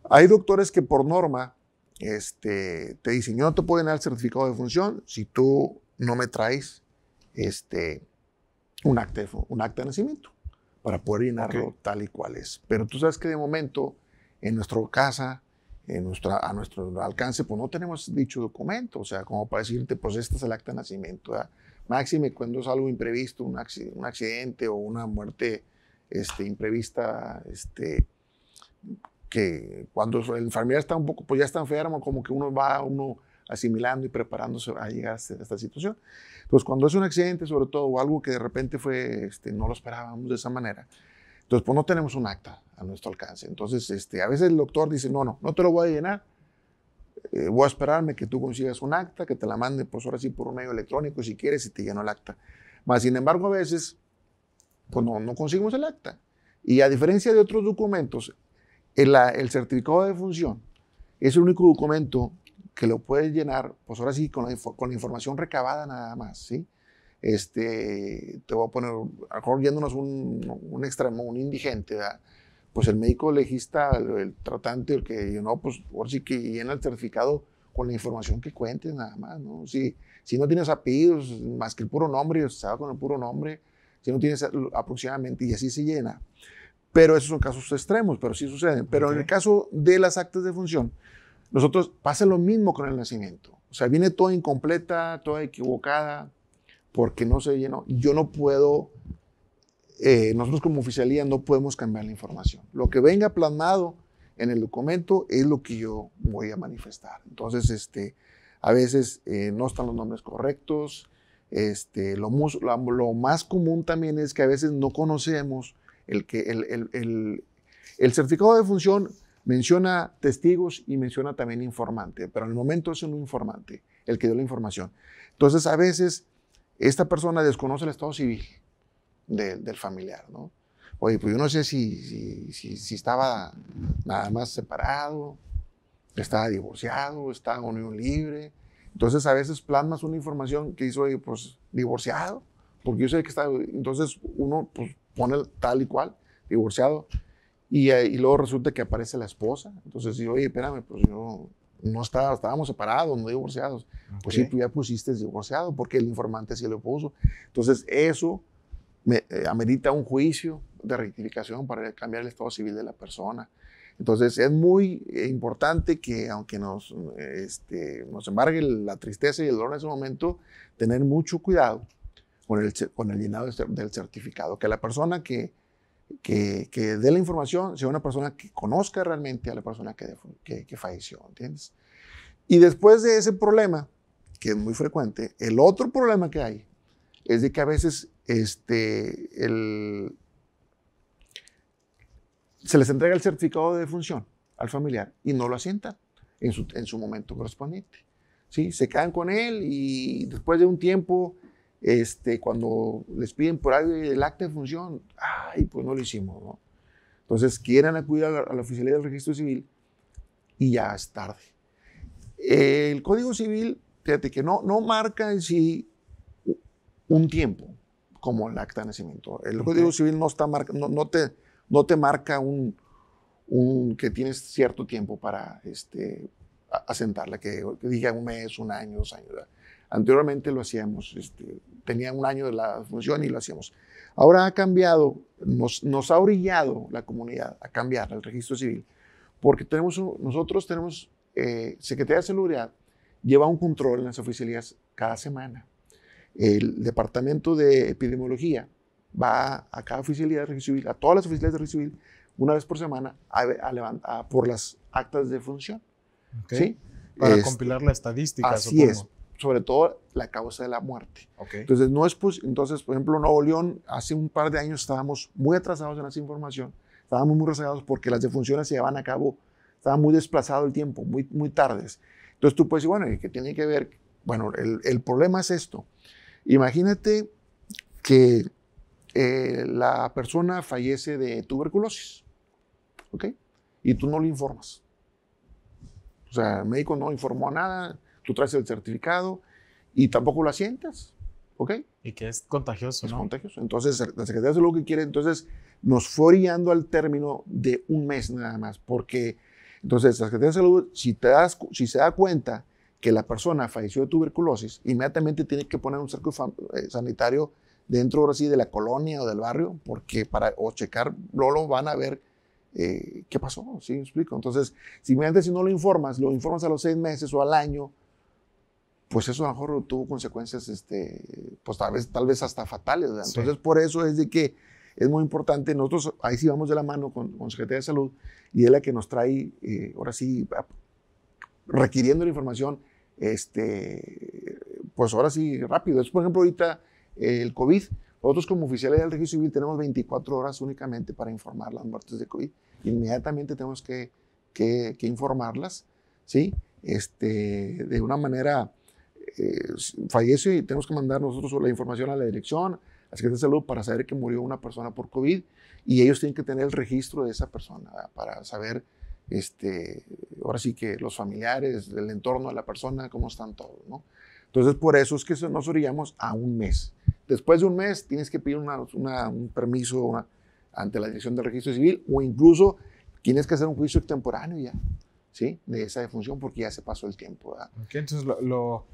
[SPEAKER 2] Hay doctores que por norma este, te dicen, yo no te puedo llenar el certificado de función si tú no me traes este, un, acta de, un acta de nacimiento para poder llenarlo tal y cual es. Pero tú sabes que de momento, en nuestra casa, en nuestra, a nuestro alcance, pues no tenemos dicho documento, o sea, como para decirte, pues este es el acta de nacimiento. ¿verdad? Máxime cuando es algo imprevisto, un, un accidente o una muerte este, imprevista, este, que cuando la enfermedad está un poco, pues ya está enfermo, como que uno va uno asimilando y preparándose a llegar a esta situación. Entonces, cuando es un accidente, sobre todo, o algo que de repente fue, este, no lo esperábamos de esa manera, entonces, pues no tenemos un acta a nuestro alcance. Entonces, este, a veces el doctor dice, no, no, no te lo voy a llenar, eh, voy a esperarme que tú consigas un acta, que te la mande, pues ahora sí, por un medio electrónico, si quieres, y te lleno el acta. Más, sin embargo, a veces, pues no, no conseguimos el acta. Y a diferencia de otros documentos, el, certificado de función es el único documento que lo puedes llenar, pues ahora sí, con la, información recabada nada más, ¿sí? Este, te voy a poner, a lo mejor yéndonos un, un extremo, un indigente, Pues el médico legista, el, tratante, el que, no, pues ahora sí que llena el certificado con la información que cuentes nada más, ¿no? Si, si no tienes apellidos más que el puro nombre, o se con el puro nombre, si no tienes aproximadamente, y así se llena. Pero esos son casos extremos, pero sí suceden. Pero en el caso de las actas de función, nosotros pasa lo mismo con el nacimiento. O sea, viene toda incompleta, toda equivocada, porque no se llenó. Yo no puedo, eh, nosotros como oficialía no podemos cambiar la información. Lo que venga plasmado en el documento es lo que yo voy a manifestar. Entonces, este, a veces eh, no están los nombres correctos. Este, lo más común también es que a veces no conocemos el, que, el, certificado de función menciona testigos y menciona también informante, pero en el momento es un informante el que dio la información. Entonces, a veces esta persona desconoce el estado civil del familiar, ¿no? Oye, pues yo no sé si, si, estaba nada más separado, estaba divorciado, estaba en unión libre. Entonces, a veces plasmas una información que dice, oye, pues divorciado, porque yo sé que está. Entonces, uno, pues pone tal y cual, divorciado. Eh, y, luego resulta que aparece la esposa. Entonces, yo, oye, espérame, pues yo no estaba, estábamos separados, no divorciados. Pues sí, tú ya pusiste divorciado porque el informante sí lo puso. Entonces, eso me, eh, amerita un juicio de rectificación para cambiar el estado civil de la persona. Entonces, es muy eh, importante que, aunque nos, este, nos embargue la tristeza y el dolor en ese momento, tener mucho cuidado con el, llenado del certificado. Que la persona que, que, dé la información sea una persona que conozca realmente a la persona que, que, falleció, ¿entiendes? Y después de ese problema, que es muy frecuente, el otro problema que hay es de que a veces este, el, se les entrega el certificado de defunción al familiar y no lo asientan en su, en su momento correspondiente. ¿Sí? Se quedan con él y después de un tiempo este, cuando les piden por ahí el acta de función, ay, pues no lo hicimos, ¿no? Entonces, quieren acudir a la, a del registro civil y ya es tarde. El Código Civil, fíjate que no, no marca en sí un tiempo como el acta de nacimiento. El Código Civil no, está no, te, no te marca un, un, que tienes cierto tiempo para este, asentarla, que, diga un mes, un año, dos años. Anteriormente lo hacíamos, este, tenía un año de la función y lo hacíamos. Ahora ha cambiado, nos, nos ha orillado la comunidad a cambiar el registro civil, porque tenemos, nosotros tenemos, eh, Secretaría de Seguridad lleva un control en las oficinas cada semana. El Departamento de Epidemiología va a cada oficina de registro civil, a todas las oficinas de registro civil, una vez por semana a, por las actas de función. ¿Sí? Para este, compilar la estadística. Así es sobre todo la causa de la muerte. Entonces, no es entonces, por ejemplo, Nuevo León, hace un par de años estábamos muy atrasados en esa información, estábamos muy rezagados porque las defunciones se llevan a cabo, estaba muy desplazado el tiempo, muy, muy tardes. Entonces tú puedes decir, bueno, qué tiene que ver? Bueno, el, el problema es esto. Imagínate que eh, la persona fallece de tuberculosis, ¿ok? Y tú no le informas. O sea, el médico no informó nada, tú traes el certificado y tampoco lo asientas, ¿ok? Y que es contagioso, es contagioso. Entonces, la Secretaría de Salud que quiere, entonces, nos fue orillando al término de un mes nada más, porque, entonces, la Secretaría de Salud, si, te das, si se da cuenta que la persona falleció de tuberculosis, inmediatamente tiene que poner un cerco eh, sanitario dentro ahora sí de la colonia o del barrio, porque para o checar, lo van a ver eh, qué pasó, ¿sí? explico. Entonces, si mediante si no lo informas, lo informas a los seis meses o al año, pues eso a lo mejor tuvo consecuencias, este, pues tal vez, tal vez hasta fatales. Entonces, por eso es de que es muy importante, nosotros ahí sí vamos de la mano con, con Secretaría de Salud y es la que nos trae, eh, ahora sí, requiriendo la información, este, pues ahora sí, rápido. Es, por ejemplo, ahorita eh, el COVID, nosotros como oficiales del registro civil tenemos 24 horas únicamente para informar las muertes de COVID. Inmediatamente tenemos que, informarlas, ¿sí? Este, de una manera eh, fallece y tenemos que mandar nosotros la información a la dirección, a la de Salud, para saber que murió una persona por COVID y ellos tienen que tener el registro de esa persona para saber, este, ahora sí que los familiares, el entorno de la persona, cómo están todos, ¿no? Entonces, por eso es que nos orillamos a un mes. Después de un mes, tienes que pedir una, un permiso ante la Dirección del Registro Civil o incluso tienes que hacer un juicio extemporáneo ya, ¿sí? De esa
[SPEAKER 1] defunción porque ya se pasó el tiempo. entonces, lo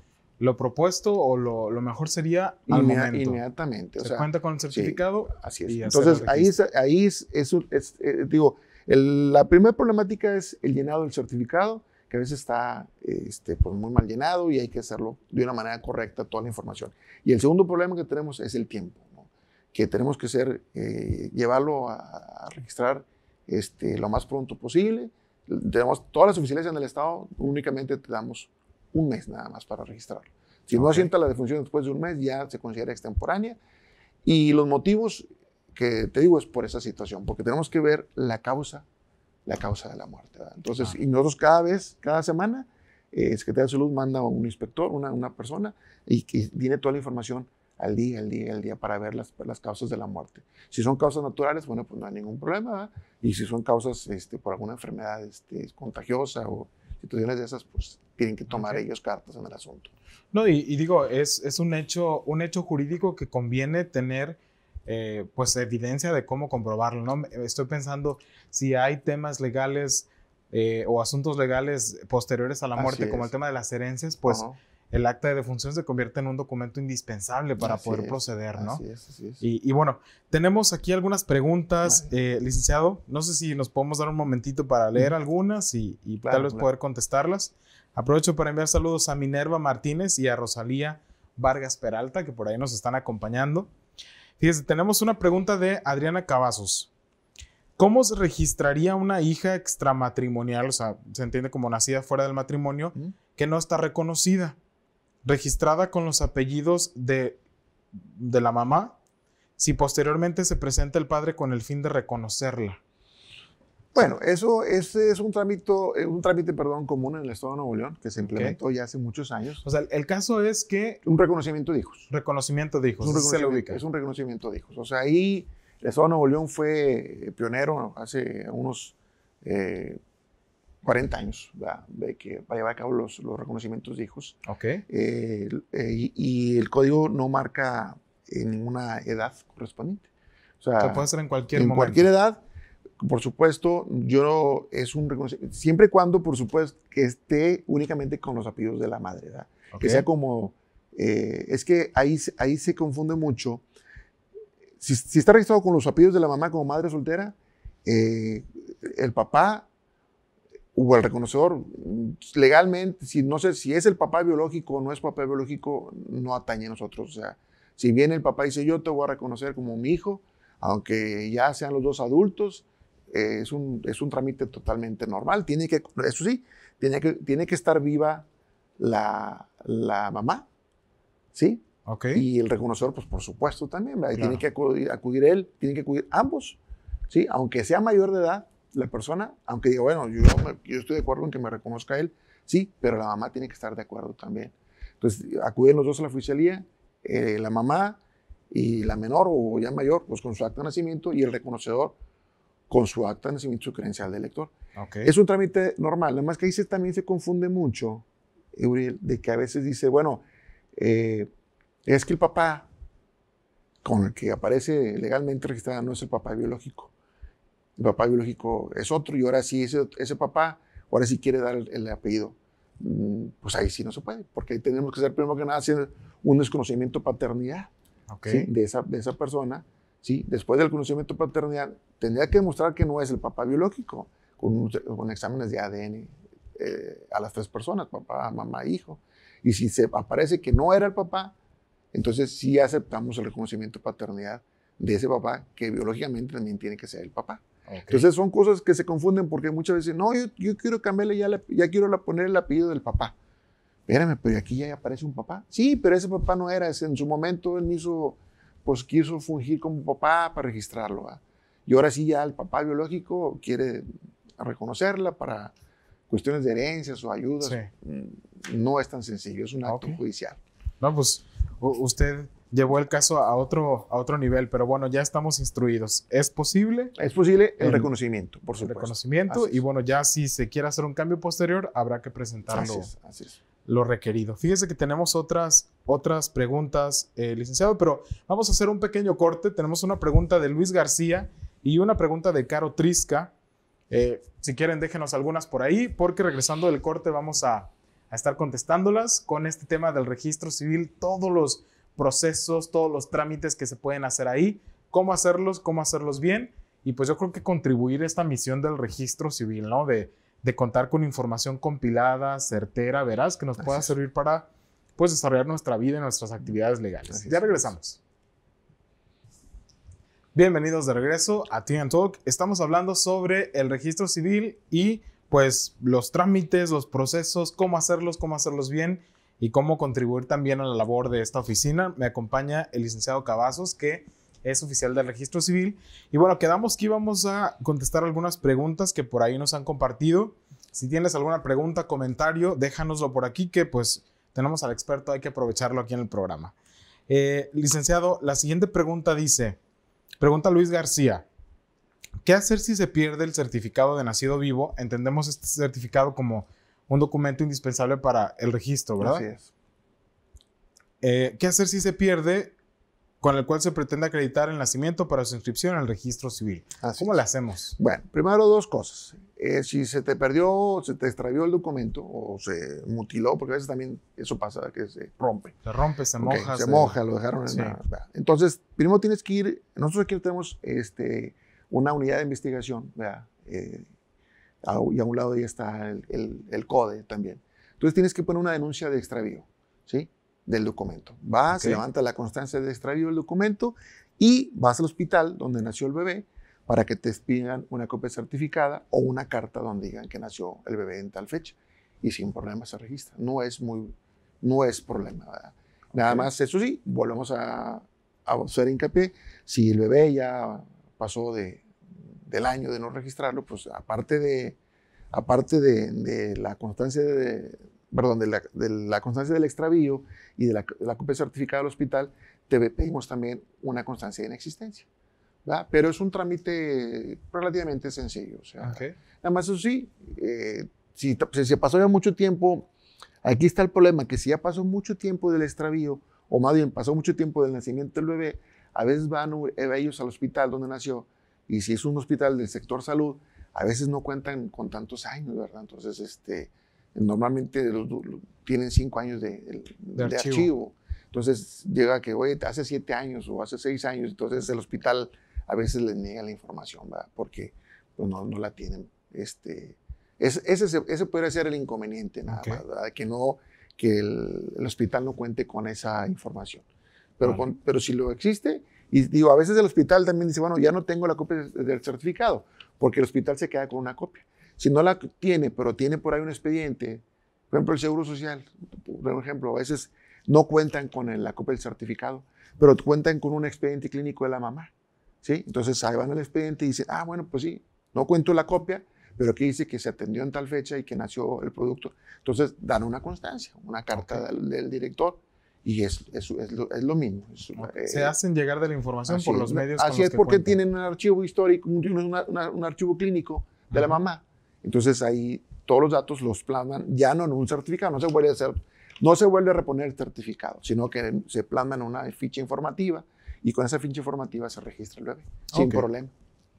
[SPEAKER 1] lo propuesto o lo, lo mejor sería al momento. Inmediatamente. Se cuenta con el certificado. así es. Entonces, ahí, es,
[SPEAKER 2] ahí es, eh, digo, la primera problemática es el llenado del certificado, que a veces está este, pues, muy mal llenado y hay que hacerlo de una manera correcta toda la información. Y el segundo problema que tenemos es el tiempo, que tenemos que ser, eh, llevarlo a, registrar este, lo más pronto posible. Tenemos todas las oficinas en el Estado, únicamente te damos un mes nada más para registrarlo. Si no asienta la defunción después de un mes, ya se considera extemporánea. Y los motivos que te digo es por esa situación, porque tenemos que ver la causa, la causa de la muerte. Entonces, ah. y nosotros cada vez, cada semana, eh, Secretaría de Salud manda a un inspector, una, una persona, y que tiene toda la información al día, al día, al día, para ver las, las causas de la muerte. Si son causas naturales, bueno, pues no hay ningún problema. ¿verdad? Y si son causas este, por alguna enfermedad este, contagiosa o instituciones de esas, pues tienen que tomar ellos cartas en el asunto.
[SPEAKER 1] No, y, digo, es, es, un, hecho, un hecho jurídico que conviene tener eh, pues evidencia de cómo comprobarlo, ¿no? Estoy pensando si hay temas legales eh, o asuntos legales posteriores a la muerte, como el tema de las herencias, pues el acta de defunción se convierte en un documento indispensable para poder proceder, ¿no? Y, bueno, tenemos aquí algunas preguntas, eh, licenciado. No sé si nos podemos dar un momentito para leer algunas y, tal vez poder contestarlas. Aprovecho para enviar saludos a Minerva Martínez y a Rosalía Vargas Peralta, que por ahí nos están acompañando. Fíjese, tenemos una pregunta de Adriana Cavazos. ¿Cómo se registraría una hija extramatrimonial, o sea, se entiende como nacida fuera del matrimonio, que no está reconocida? registrada con los apellidos de, la mamá si posteriormente se presenta el padre con el fin de reconocerla.
[SPEAKER 2] Bueno, eso ese es un trámite, eh, un trámite perdón, común en el Estado de Nuevo León que se implementó ya hace muchos años. O sea, el caso es que... Un reconocimiento de hijos. Reconocimiento
[SPEAKER 1] de hijos. Es un reconocimiento,
[SPEAKER 2] es un reconocimiento de hijos. O sea, ahí el Estado de Nuevo León fue eh, pionero hace unos eh, 40 años ¿verdad? de que va a llevar a cabo los, los reconocimientos de hijos. ok eh, y, el código no marca en eh, ninguna edad correspondiente. O sea, puede ser en cualquier en cualquier edad. Por supuesto, yo es un reconocimiento, siempre y cuando, por supuesto, que esté únicamente con los apellidos de la madre, ¿verdad? Que sea como, eh, es que ahí, ahí se confunde mucho. Si, si, está registrado con los apellidos de la mamá como madre soltera, el papá o el reconocedor, mm, legalmente, si no sé si es el papá biológico o no es papá biológico, no atañe a nosotros. O sea, si bien el papá dice yo te voy a reconocer como mi hijo, aunque ya sean los dos adultos, eh, es, un, es un trámite totalmente normal. Tiene que, eso sí, tiene que, tiene que estar viva la, mamá, ¿sí? Okay. Y el reconocedor, pues por supuesto también, tiene que acudir, acudir él, tienen que acudir ambos, ¿sí? Aunque sea mayor de edad, la persona, aunque diga, bueno, yo, estoy de acuerdo en que me reconozca él, sí, pero la mamá tiene que estar de acuerdo también. Entonces, acuden los dos a la oficialía, eh, la mamá y la menor o ya mayor, pues con su acta de nacimiento y el reconocedor con su acta de nacimiento y su credencial de elector. Es un trámite normal, además que ahí también se confunde mucho, Uriel, de que a veces dice, bueno, eh, es que el papá con el que aparece legalmente registrado no es el papá biológico el papá biológico es otro y ahora sí, ese, ese papá, ahora sí quiere dar el, apellido. Mm, pues ahí sí no se puede, porque ahí tenemos que ser primero que nada hacer un desconocimiento paternidad de, esa, de esa persona. ¿sí? Después del conocimiento paternidad, tendría que demostrar que no es el papá biológico con, con exámenes de ADN eh, a las tres personas, papá, mamá, hijo. Y si se aparece que no era el papá, entonces sí aceptamos el reconocimiento paternidad de ese papá que biológicamente también tiene que ser el papá. Entonces son cosas que se confunden porque muchas veces, no, yo, quiero cambiarle, ya, ya quiero la, poner el apellido del papá. Espérame, pero aquí ya aparece un papá. Sí, pero ese papá no era, en su momento él hizo, pues quiso fungir como papá para registrarlo. Y ahora sí ya el papá biológico quiere reconocerla para cuestiones de herencias
[SPEAKER 1] o ayudas. Mm, no es tan sencillo, es un acto judicial. No, pues usted llevó el caso a otro, a otro nivel, pero bueno, ya estamos instruidos. ¿Es posible? Es posible el, reconocimiento, por supuesto. El reconocimiento y bueno, ya si se quiere hacer un cambio posterior, habrá que presentarlo. Lo requerido. Fíjese que tenemos otras, otras preguntas, eh, licenciado, pero vamos a hacer un pequeño corte. Tenemos una pregunta de Luis García y una pregunta de Caro Trisca. Eh, si quieren, déjenos algunas por ahí, porque regresando del corte vamos a, a estar contestándolas con este tema del registro civil, todos los procesos, todos los trámites que se pueden hacer ahí, cómo hacerlos, cómo hacerlos bien. Y pues yo creo que contribuir a esta misión del registro civil, ¿no? De, contar con información compilada, certera, verás... que nos pueda servir para pues, desarrollar nuestra vida y nuestras actividades legales. ya regresamos. Bienvenidos de regreso a Team Talk. Estamos hablando sobre el registro civil y pues los trámites, los procesos, cómo hacerlos, cómo hacerlos bien y cómo contribuir también a la labor de esta oficina. Me acompaña el licenciado Cavazos, que es oficial del registro civil. Y bueno, quedamos que íbamos a contestar algunas preguntas que por ahí nos han compartido. Si tienes alguna pregunta, comentario, déjanoslo por aquí, que pues tenemos al experto, hay que aprovecharlo aquí en el programa. Eh, licenciado, la siguiente pregunta dice, pregunta Luis García, ¿qué hacer si se pierde el certificado de nacido vivo? Entendemos este certificado como un documento indispensable para el registro, ¿verdad? Así es. Eh, ¿Qué hacer si se pierde con el cual se pretende acreditar el nacimiento para su inscripción en el registro civil? ¿Cómo lo hacemos?
[SPEAKER 2] Bueno, primero dos cosas. Eh, si se te perdió, se te extravió el documento o se mutiló, porque a veces también eso pasa, que se rompe.
[SPEAKER 1] Se rompe, se moja. Se, moja, lo dejaron en la...
[SPEAKER 2] Entonces, primero tienes que ir, nosotros aquí tenemos este, una unidad de investigación, ¿verdad? Eh, y a un lado ya está el, CODE también. Entonces tienes que poner una denuncia de extravío, ¿sí? Del documento. Vas, se levanta la constancia de extravío del documento y vas al hospital donde nació el bebé para que te pidan una copia certificada o una carta donde digan que nació el bebé en tal fecha y sin problema se registra. No es muy, no es problema. Nada más, eso sí, volvemos a, a hacer hincapié, si el bebé ya pasó de del año de no registrarlo, pues aparte de, aparte de, la constancia de, perdón, de la, constancia del extravío y de la, copia certificada del hospital, te pedimos también una constancia de inexistencia. Pero es un trámite relativamente sencillo. O sea, Nada más eso sí, eh, si, si, se pasó ya mucho tiempo, aquí está el problema, que si ya pasó mucho tiempo del extravío, o más bien pasó mucho tiempo del nacimiento del bebé, a veces van eh, ellos al hospital donde nació y si es un hospital del sector salud, a veces no cuentan con tantos años, ¿verdad? Entonces, este, normalmente los, tienen cinco años de, archivo. Entonces llega que, oye, hace siete años o hace seis años, entonces el hospital a veces les niega la información, ¿verdad? Porque pues, no, la tienen. Este, ese, ese podría ser el inconveniente, nada más, ¿verdad? Que, no, que el, hospital no cuente con esa información. Pero, pero si lo existe, y digo, a veces el hospital también dice, bueno, ya no tengo la copia del certificado, porque el hospital se queda con una copia. Si no la tiene, pero tiene por ahí un expediente, por ejemplo, el Seguro Social, por ejemplo, a veces no cuentan con la copia del certificado, pero cuentan con un expediente clínico de la mamá. ¿sí? Entonces ahí van al expediente y dicen, ah, bueno, pues sí, no cuento la copia, pero aquí dice que se atendió en tal fecha y que nació el producto. Entonces dan una constancia, una carta del, director y es, es, es, lo, mismo. Eh, se hacen llegar de la información por los medios. Así es porque tienen un archivo histórico, un, un archivo clínico de la mamá. Entonces ahí todos los datos los plasman ya no en un certificado, no se vuelve a hacer, no se vuelve a reponer el certificado, sino que se plasma en una
[SPEAKER 1] ficha informativa y con esa ficha informativa se registra el bebé, sin problema.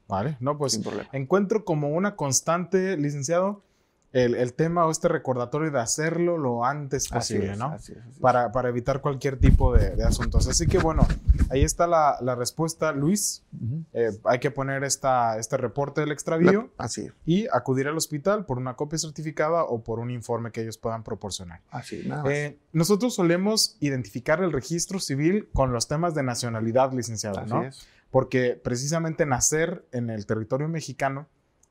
[SPEAKER 1] Vale, no, pues Sin problema. encuentro como una constante, licenciado, el, tema o este recordatorio de hacerlo lo antes posible, ¿no? Para, para, evitar cualquier tipo de, asuntos. Así que bueno, ahí está la, respuesta, Luis. Eh, hay que poner esta, este reporte del extravío así y acudir al hospital por una copia certificada o por un informe que ellos puedan proporcionar. Así, nada eh, nosotros solemos identificar el registro civil con los temas de nacionalidad, licenciado, ¿no? Porque precisamente nacer en el territorio mexicano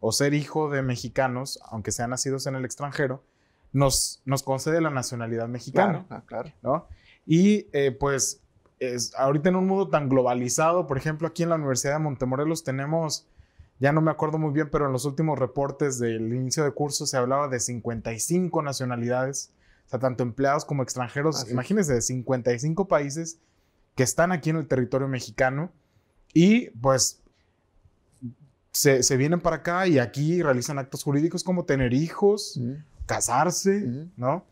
[SPEAKER 1] o ser hijo de mexicanos, aunque sean nacidos en el extranjero, nos, nos concede la nacionalidad mexicana. Claro, ah, Y eh, pues es, ahorita en un mundo tan globalizado, por ejemplo, aquí en la Universidad de Montemorelos tenemos, ya no me acuerdo muy bien, pero en los últimos reportes del inicio de curso se hablaba de 55 nacionalidades, o sea, tanto empleados como extranjeros, imagínense, de 55 países que están aquí en el territorio mexicano. Y pues se, vienen para acá y aquí realizan actos jurídicos como tener hijos, casarse, ¿no?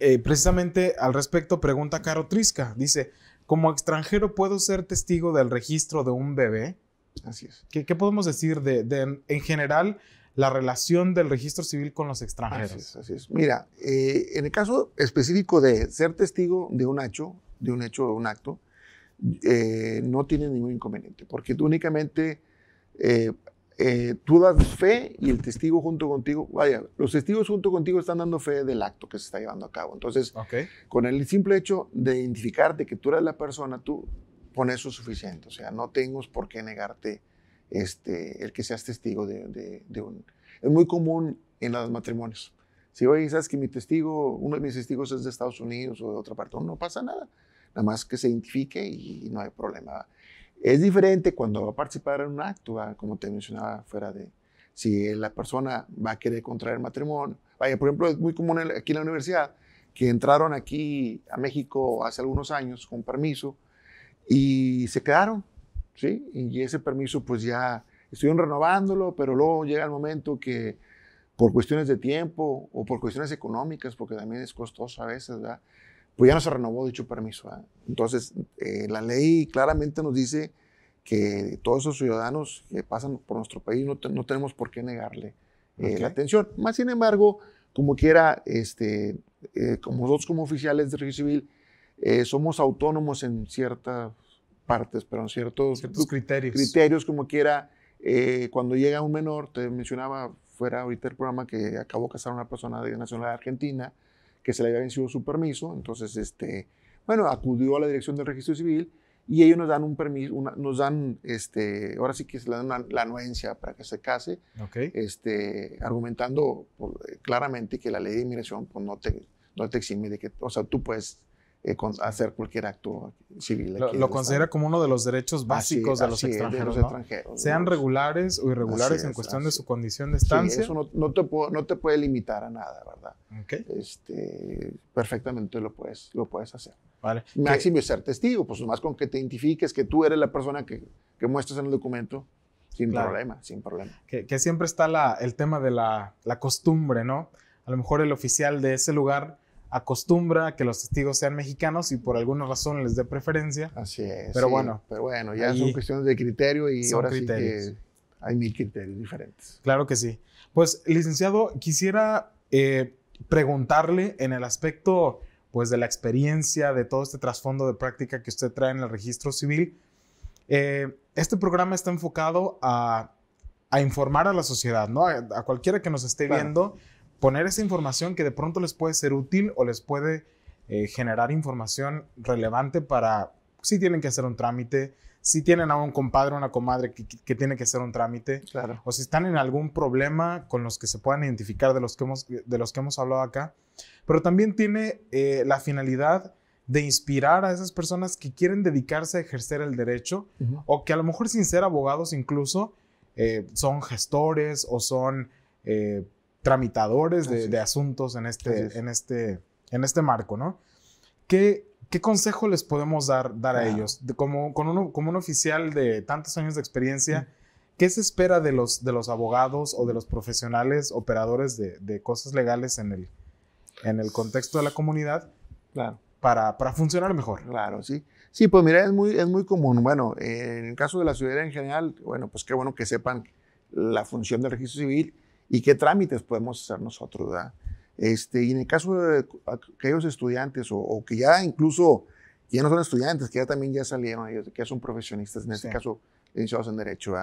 [SPEAKER 1] Eh, precisamente al respecto pregunta Caro Trisca, dice, como extranjero puedo ser testigo del registro de un bebé. Así es. ¿Qué, podemos decir de, en general, la relación del registro civil con los extranjeros? Así es. Mira,
[SPEAKER 2] eh, en el caso específico de ser testigo de un hecho, de un hecho, de un acto, eh, no tiene ningún inconveniente, porque tú únicamente eh, eh, tú das fe y el testigo junto contigo, vaya, los testigos junto contigo están dando fe del acto que se está llevando a cabo. Entonces, con el simple hecho de identificarte que tú eres la persona, tú pones eso suficiente. O sea, no tengo por qué negarte este, el que seas testigo de, un... Es muy común en los matrimonios. Si hoy sabes que mi testigo, uno de mis testigos es de Estados Unidos o de otra parte, no, pasa nada. Nada más que se identifique y no hay problema. Es diferente cuando va a participar en un acto, como te mencionaba fuera de si la persona va a querer contraer matrimonio. Vaya, por ejemplo, es muy común aquí en la universidad que entraron aquí a México hace algunos años con permiso y se quedaron, ¿sí? Y ese permiso pues ya estuvieron renovándolo, pero luego llega el momento que por cuestiones de tiempo o por cuestiones económicas, porque también es costoso a veces, ¿verdad? pues ya no se renovó dicho permiso. ¿ah? Entonces, eh, la ley claramente nos dice que todos esos ciudadanos que pasan por nuestro país no, no tenemos por qué negarle eh, la atención. Más sin embargo, como quiera, este, eh, como nosotros como oficiales de registro civil, somos autónomos en ciertas partes, pero en ciertos, criterios. criterios, como quiera, cuando llega un menor, te mencionaba fuera ahorita el programa que acabó casar una persona de nacionalidad argentina, que se le había vencido su permiso, entonces, este, bueno, acudió a la dirección del registro civil y ellos nos dan un permiso, nos dan, este, ahora sí que se le dan la anuencia para que se case, este, argumentando pues, claramente que la ley de inmigración pues, no, te, no te exime de que, o sea, tú puedes hacer cualquier acto
[SPEAKER 1] civil. lo, considera como uno de los derechos básicos de, los extranjeros, ¿no? extranjeros. Sean regulares o irregulares en cuestión de su condición de estancia. eso
[SPEAKER 2] no, te no te puede limitar a nada, ¿verdad? Este, perfectamente lo puedes, lo puedes hacer. Máximo es ser testigo, pues más con que te identifiques que tú eres la persona que, muestras en el documento. Sin problema, sin problema.
[SPEAKER 1] Que, siempre está el tema de la, la costumbre, ¿no? A lo mejor el oficial de ese lugar acostumbra a que los testigos sean mexicanos y por alguna razón les dé preferencia. Así es. Pero bueno. Pero bueno, ya son
[SPEAKER 2] cuestiones de criterio y ahora que hay
[SPEAKER 1] mil criterios diferentes. Claro que sí. Pues, licenciado, quisiera eh, preguntarle en el aspecto pues de la experiencia, de todo este trasfondo de práctica que usted trae en el registro civil. Eh, este programa está enfocado a, informar a la sociedad, ¿no? A, cualquiera que nos esté viendo poner esa información que de pronto les puede ser útil o les puede eh, generar información relevante para si tienen que hacer un trámite, si tienen a un compadre o una comadre que, que, tiene que hacer un trámite, claro. o si están en algún problema con los que se puedan identificar de los que hemos, de los que hemos hablado acá, pero también tiene eh, la finalidad de inspirar a esas personas que quieren dedicarse a ejercer el derecho o que a lo mejor sin ser abogados incluso eh, son gestores o son tramitadores de, asuntos en este, en, este, en este marco, ¿no? ¿Qué, ¿Qué consejo les podemos dar, dar a ellos? como, con uno, como un oficial de tantos años de experiencia, ¿qué se espera de los, de los abogados o de los profesionales operadores de, de cosas legales en el, en el contexto de la comunidad claro. para, para funcionar mejor? Claro, sí.
[SPEAKER 2] Sí, pues mira, es muy, es muy común. Bueno, en el caso de la ciudadanía en general, bueno, pues qué bueno que sepan la función del registro civil y qué trámites podemos hacer nosotros, ¿verdad? Este, y en el caso de aquellos estudiantes o, que ya incluso ya no son estudiantes, que ya también ya salieron que ya son profesionistas, en este caso iniciados en Derecho,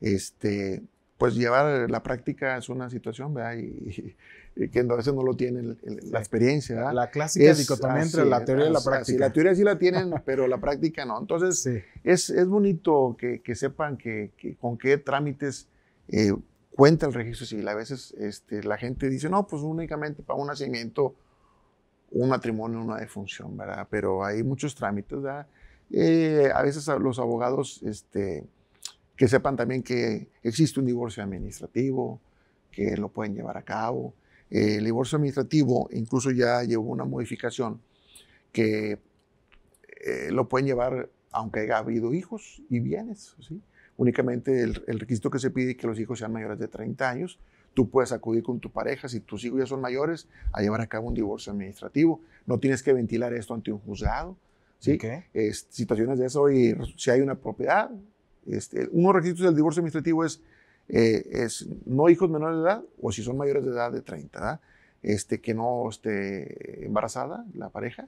[SPEAKER 2] Este, pues llevar la práctica es una situación, ¿verdad? Y, (laughs) que a veces no lo tienen la experiencia, ¿verdad? La clásica es, la teoría y la práctica. la teoría sí la tienen, (laughs) pero la práctica no. Entonces, es, es, bonito que, que sepan que, con qué trámites eh, cuenta el registro civil. A veces este, la gente dice, no, pues únicamente para un nacimiento, un matrimonio, una defunción, ¿verdad? Pero hay muchos trámites, ¿verdad? Eh, a veces los abogados este, que sepan también que existe un divorcio administrativo, que lo pueden llevar a cabo. Eh, el divorcio administrativo incluso ya llevó una modificación que eh, lo pueden llevar aunque haya habido hijos y bienes, ¿sí? Únicamente el, requisito que se pide es que los hijos sean mayores de 30 años. Tú puedes acudir con tu pareja, si tus hijos ya son mayores, a llevar a cabo un divorcio administrativo. No tienes que ventilar esto ante un juzgado. ¿sí? Okay. situaciones de eso y si hay una propiedad. Este, uno de requisitos del divorcio administrativo es, eh, es no hijos menores de edad o si son mayores de edad de 30, Este, que no esté embarazada la pareja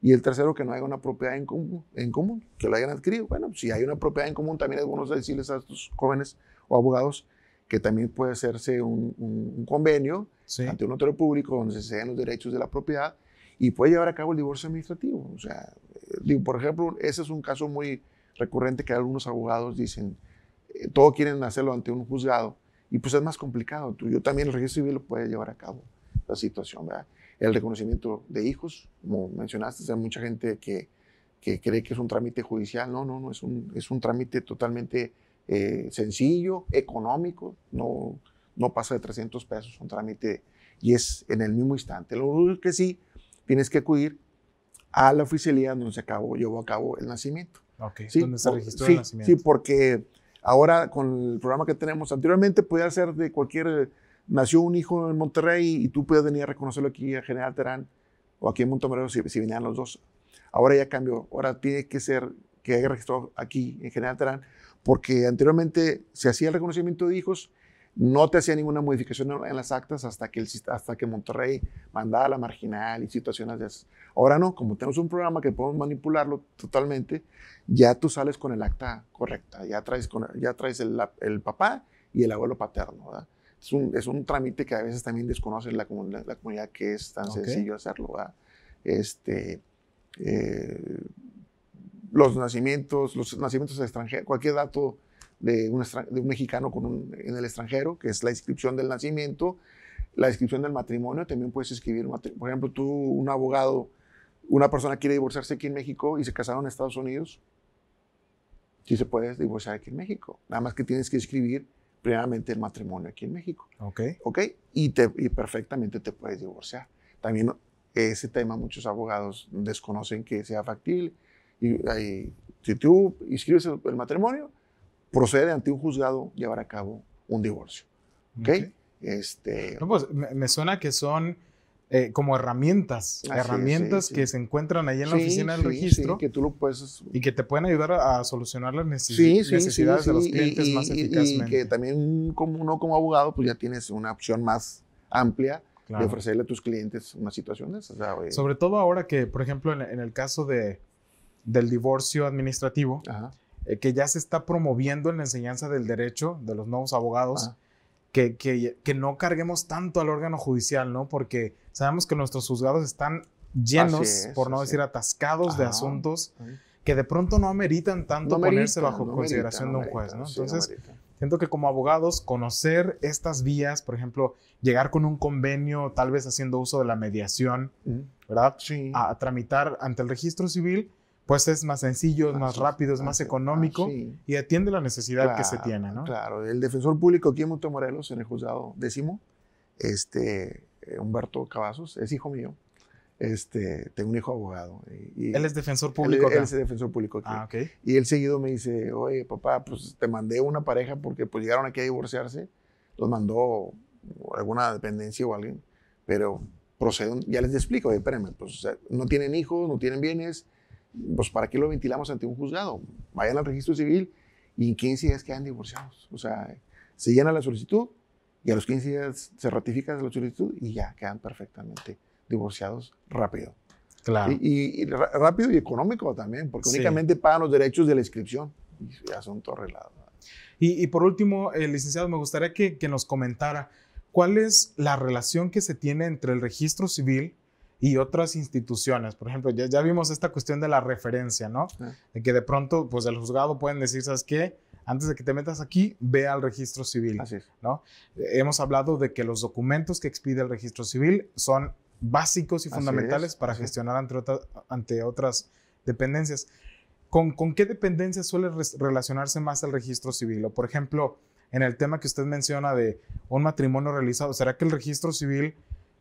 [SPEAKER 2] y el tercero, que no haya una propiedad en común, en común, que lo hayan adquirido. Bueno, si hay una propiedad en común, también es bueno decirles a estos jóvenes o abogados que también puede hacerse un, convenio ante un notario público donde se ceden los derechos de la propiedad y puede llevar a cabo el divorcio administrativo. O sea, eh, digo, por ejemplo, ese es un caso muy recurrente que algunos abogados dicen, eh, todos quieren hacerlo ante un juzgado y pues es más complicado. Tú, yo también el registro civil lo puede llevar a cabo la situación, ¿verdad? el reconocimiento de hijos, como mencionaste, hay mucha gente que, que cree que es un trámite judicial, no, no, no, es un, es un trámite totalmente eh, sencillo, económico, no, no pasa de 300 pesos un trámite y es en el mismo instante. Lo único que sí tienes que acudir a la oficialidad donde se acabó, llevó a cabo el nacimiento.
[SPEAKER 1] Ok, ¿Sí? donde se registró sí, el nacimiento. Sí,
[SPEAKER 2] porque ahora con el programa que tenemos anteriormente podía ser de cualquier nació un hijo en Monterrey y tú puedes venir a reconocerlo aquí a General Terán o aquí en Monterrey si, vinieran los dos. Ahora ya cambió, ahora tiene que ser que haya registrado aquí en General Terán, porque anteriormente se hacía el reconocimiento de hijos, no te hacía ninguna modificación en, las actas hasta que, el, hasta que Monterrey mandaba la marginal y situaciones de Ahora no, como tenemos un programa que podemos manipularlo totalmente, ya tú sales con el acta correcta, ya traes, ya traes el, el papá y el abuelo paterno, ¿verdad? Es un, trámite que a veces también desconoce la, la, comunidad que es tan sencillo hacerlo. Este, eh, los nacimientos, los nacimientos extranjeros, cualquier dato de un, de un mexicano con un, en el extranjero, que es la inscripción del nacimiento, la inscripción del matrimonio, también puedes escribir, por ejemplo, tú, un abogado, una persona quiere divorciarse aquí en México y se casaron en Estados Unidos, sí se puede divorciar aquí en México. Nada más que tienes que escribir primeramente el matrimonio aquí en México. Ok. Ok, y, te, y perfectamente te puedes divorciar. También ese tema muchos abogados desconocen que sea factible. Y, si tú inscribes el, matrimonio, procede ante un juzgado llevar a cabo un divorcio. ¿Ok? okay. Este...
[SPEAKER 1] pues me, suena que son eh, como herramientas, herramientas que se encuentran ahí en la oficina del registro. que tú lo puedes... Y que te pueden ayudar a, solucionar las necesidades de los clientes más eficazmente. Y, que
[SPEAKER 2] también como uno como abogado, pues ya tienes una opción más amplia de ofrecerle a tus clientes unas situaciones.
[SPEAKER 1] Sobre todo ahora que, por ejemplo, en, el caso de, del divorcio administrativo, eh, que ya se está promoviendo en la enseñanza del derecho de los nuevos abogados, que, que no carguemos tanto al órgano judicial, ¿no? Porque Sabemos que nuestros juzgados están llenos, por no decir atascados de ah, asuntos que de pronto no ameritan tanto ponerse bajo consideración de un juez, Entonces, siento que como abogados, conocer estas vías, por ejemplo, llegar con un convenio, tal vez haciendo uso de la mediación, mm. ¿verdad? A, tramitar ante el registro civil, pues es más sencillo, es más rápido, es más económico ah, y atiende la necesidad que se tiene, ¿no? Claro, el defensor
[SPEAKER 2] público aquí en Morelos en el juzgado décimo,
[SPEAKER 1] este,
[SPEAKER 2] Humberto Cavazos, es hijo mío. Este, tengo un hijo abogado. Y, él es defensor público. Él, acá? es defensor público. Aquí. Ah, y él seguido me dice, oye, papá, pues te mandé una pareja porque pues llegaron aquí a divorciarse. Los mandó alguna dependencia o alguien. Pero proceden, ya les explico, oye, pues no tienen hijos, no tienen bienes. Pues ¿para qué lo ventilamos ante un juzgado? Vayan al registro civil y en 15 días quedan divorciados. O sea, se llena la solicitud, y a los 15 días se ratifica la solicitud y ya quedan perfectamente divorciados rápido. Claro. Y, rápido y económico también, porque únicamente pagan los derechos de la inscripción. Y
[SPEAKER 1] Y, por último, el eh, licenciado, me gustaría que, nos comentara cuál es la relación que se tiene entre el registro civil y otras instituciones. Por ejemplo, ya, vimos esta cuestión de la referencia, ¿no? Ah. De que de pronto, pues el juzgado pueden decir, ¿sabes qué? antes de que te metas aquí, ve al registro civil. ¿no? Hemos hablado de que los documentos que expide el registro civil son básicos y fundamentales para gestionar ante, ante otras dependencias. ¿Con, qué dependencias suele relacionarse más el registro civil? por ejemplo, en el tema que usted menciona de un matrimonio realizado, ¿será que el registro civil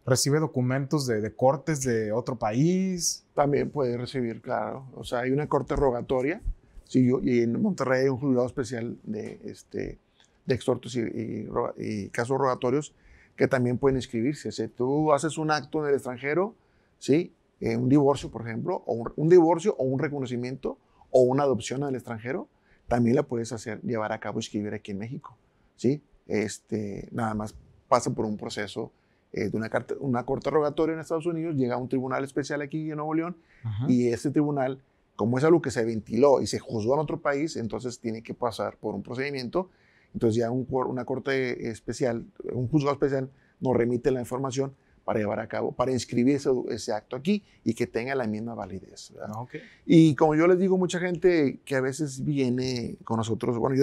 [SPEAKER 1] recibe documentos de, de cortes de otro país? También puede recibir, claro. O sea, hay una corte
[SPEAKER 2] rogatoria Sí, y en Monterrey hay un juzgado especial de, este, de extortos y, casos rogatorios que también pueden inscribirse. Si tú haces un acto en el extranjero, ¿sí? Eh, un divorcio, por ejemplo, o un, divorcio o un reconocimiento o una adopción al extranjero, también la puedes hacer, llevar a cabo, y escribir aquí en México. ¿sí? Este, nada más pasa por un proceso eh, de una, carta, una corte rogatoria en Estados Unidos, llega a un tribunal especial aquí en Nuevo León y ese tribunal como es algo que se ventiló y se juzgó en otro país, entonces tiene que pasar por un procedimiento. Entonces ya un, una corte especial, un juzgado especial nos remite la información para llevar a cabo, para inscribir ese, acto aquí y que tenga la misma validez. Ah, y como yo les digo, mucha gente que a veces viene con nosotros, bueno,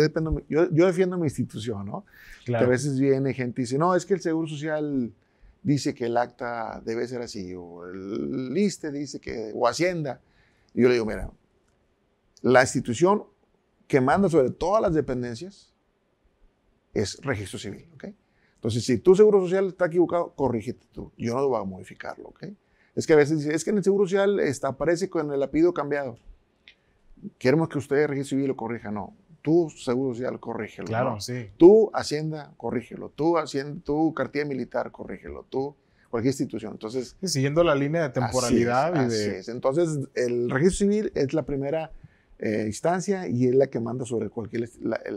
[SPEAKER 2] yo, yo, defiendo mi institución, ¿no? Que a veces viene gente y dice, no, es que el Seguro Social dice que el acta debe ser así, o el LISTE dice que, o Hacienda yo le digo, mira, la institución que manda sobre todas las dependencias es registro civil, ¿ok? Entonces, si tu seguro social está equivocado, corrígete tú. Yo no lo voy a modificarlo, ¿ok? Es que a veces dice, es que en el seguro social está, aparece con el apellido cambiado. Queremos que usted, registro civil, lo corrija. No, tu seguro social, corrígelo. Claro, sí. Tú, Hacienda, corrígelo. Tú, Hacienda, tú, cartilla militar, corrígelo. Tú, cualquier institución. Entonces,
[SPEAKER 1] siguiendo la línea de temporalidad. y de...
[SPEAKER 2] Entonces, el
[SPEAKER 1] registro civil es la primera
[SPEAKER 2] eh, instancia y es la que manda sobre cualquier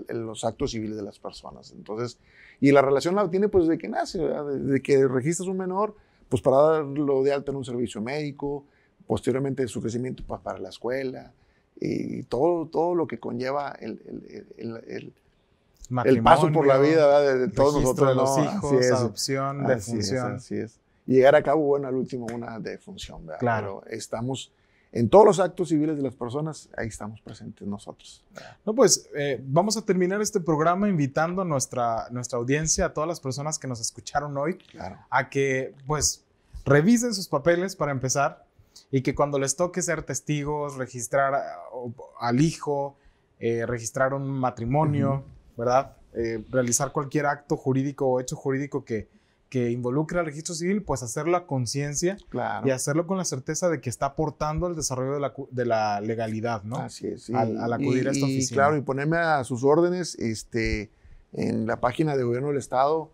[SPEAKER 2] los actos civiles de las personas. Entonces, y la relación la tiene pues desde que nace, de desde que registras un menor, pues para darlo de alta en un servicio médico, posteriormente su crecimiento pues, para, la escuela y todo, todo lo que conlleva el, el, el
[SPEAKER 1] el paso por la vida de, todos nosotros. De los hijos, es. adopción, así defunción. Es, así
[SPEAKER 2] es llegar a cabo, bueno, al último una defunción, ¿verdad? Claro. estamos en todos los actos civiles de las personas, ahí estamos presentes nosotros.
[SPEAKER 1] No, pues eh, vamos a terminar este programa invitando a nuestra, nuestra audiencia, a todas las personas que nos escucharon hoy, a que pues revisen sus papeles para empezar y que cuando les toque ser testigos, registrar al hijo, eh, registrar un matrimonio, ¿verdad? Eh, realizar cualquier acto jurídico o hecho jurídico que, que involucre al registro civil, pues hacerlo a conciencia y hacerlo con la certeza de que está aportando al desarrollo de la, legalidad, ¿no? Así es. sí. al, acudir y, a esta oficina. Y claro, y
[SPEAKER 2] ponerme a sus órdenes este, en la página de Gobierno del Estado.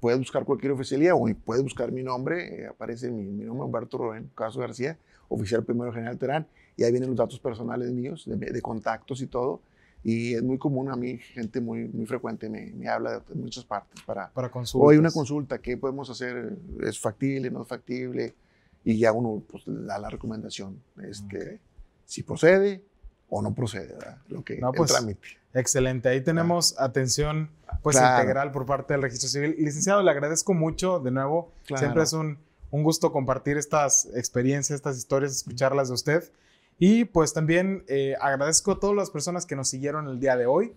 [SPEAKER 2] Puedes buscar cualquier oficialía o puedes buscar mi nombre, eh, aparece mi, nombre, Humberto Rubén Caso García, oficial primero general Terán, y ahí vienen los datos personales míos, de, de contactos y todo y es muy común a mí, gente muy, muy frecuente me, me habla de muchas partes para... Para O hay una consulta, que podemos hacer? ¿Es factible, no es factible? Y ya uno pues, da la recomendación, Es que si procede o no procede, Lo que no, pues,
[SPEAKER 1] Excelente, ahí tenemos ah. atención pues integral por parte del registro civil. Licenciado, le agradezco mucho de nuevo. Siempre es un, un gusto compartir estas experiencias, estas historias, escucharlas de usted. Y pues también eh, agradezco a todas las personas que nos siguieron el día de hoy.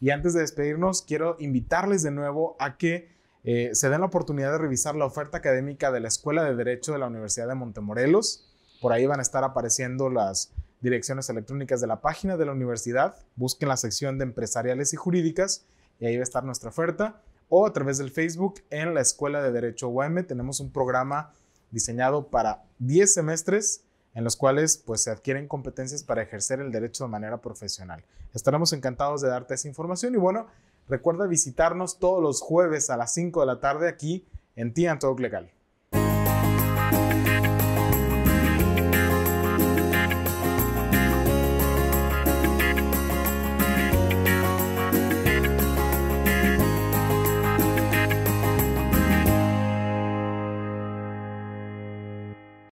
[SPEAKER 1] Y antes de despedirnos, quiero invitarles de nuevo a que eh, se den la oportunidad de revisar la oferta académica de la Escuela de Derecho de la Universidad de Montemorelos. Por ahí van a estar apareciendo las direcciones electrónicas de la página de la universidad. Busquen la sección de empresariales y jurídicas y ahí va a estar nuestra oferta. O a través del Facebook en la Escuela de Derecho UAM e, tenemos un programa diseñado para 10 semestres en los cuales pues, se adquieren competencias para ejercer el derecho de manera profesional. Estaremos encantados de darte esa información y bueno, recuerda visitarnos todos los jueves a las 5 de la tarde aquí en Tianto Legal.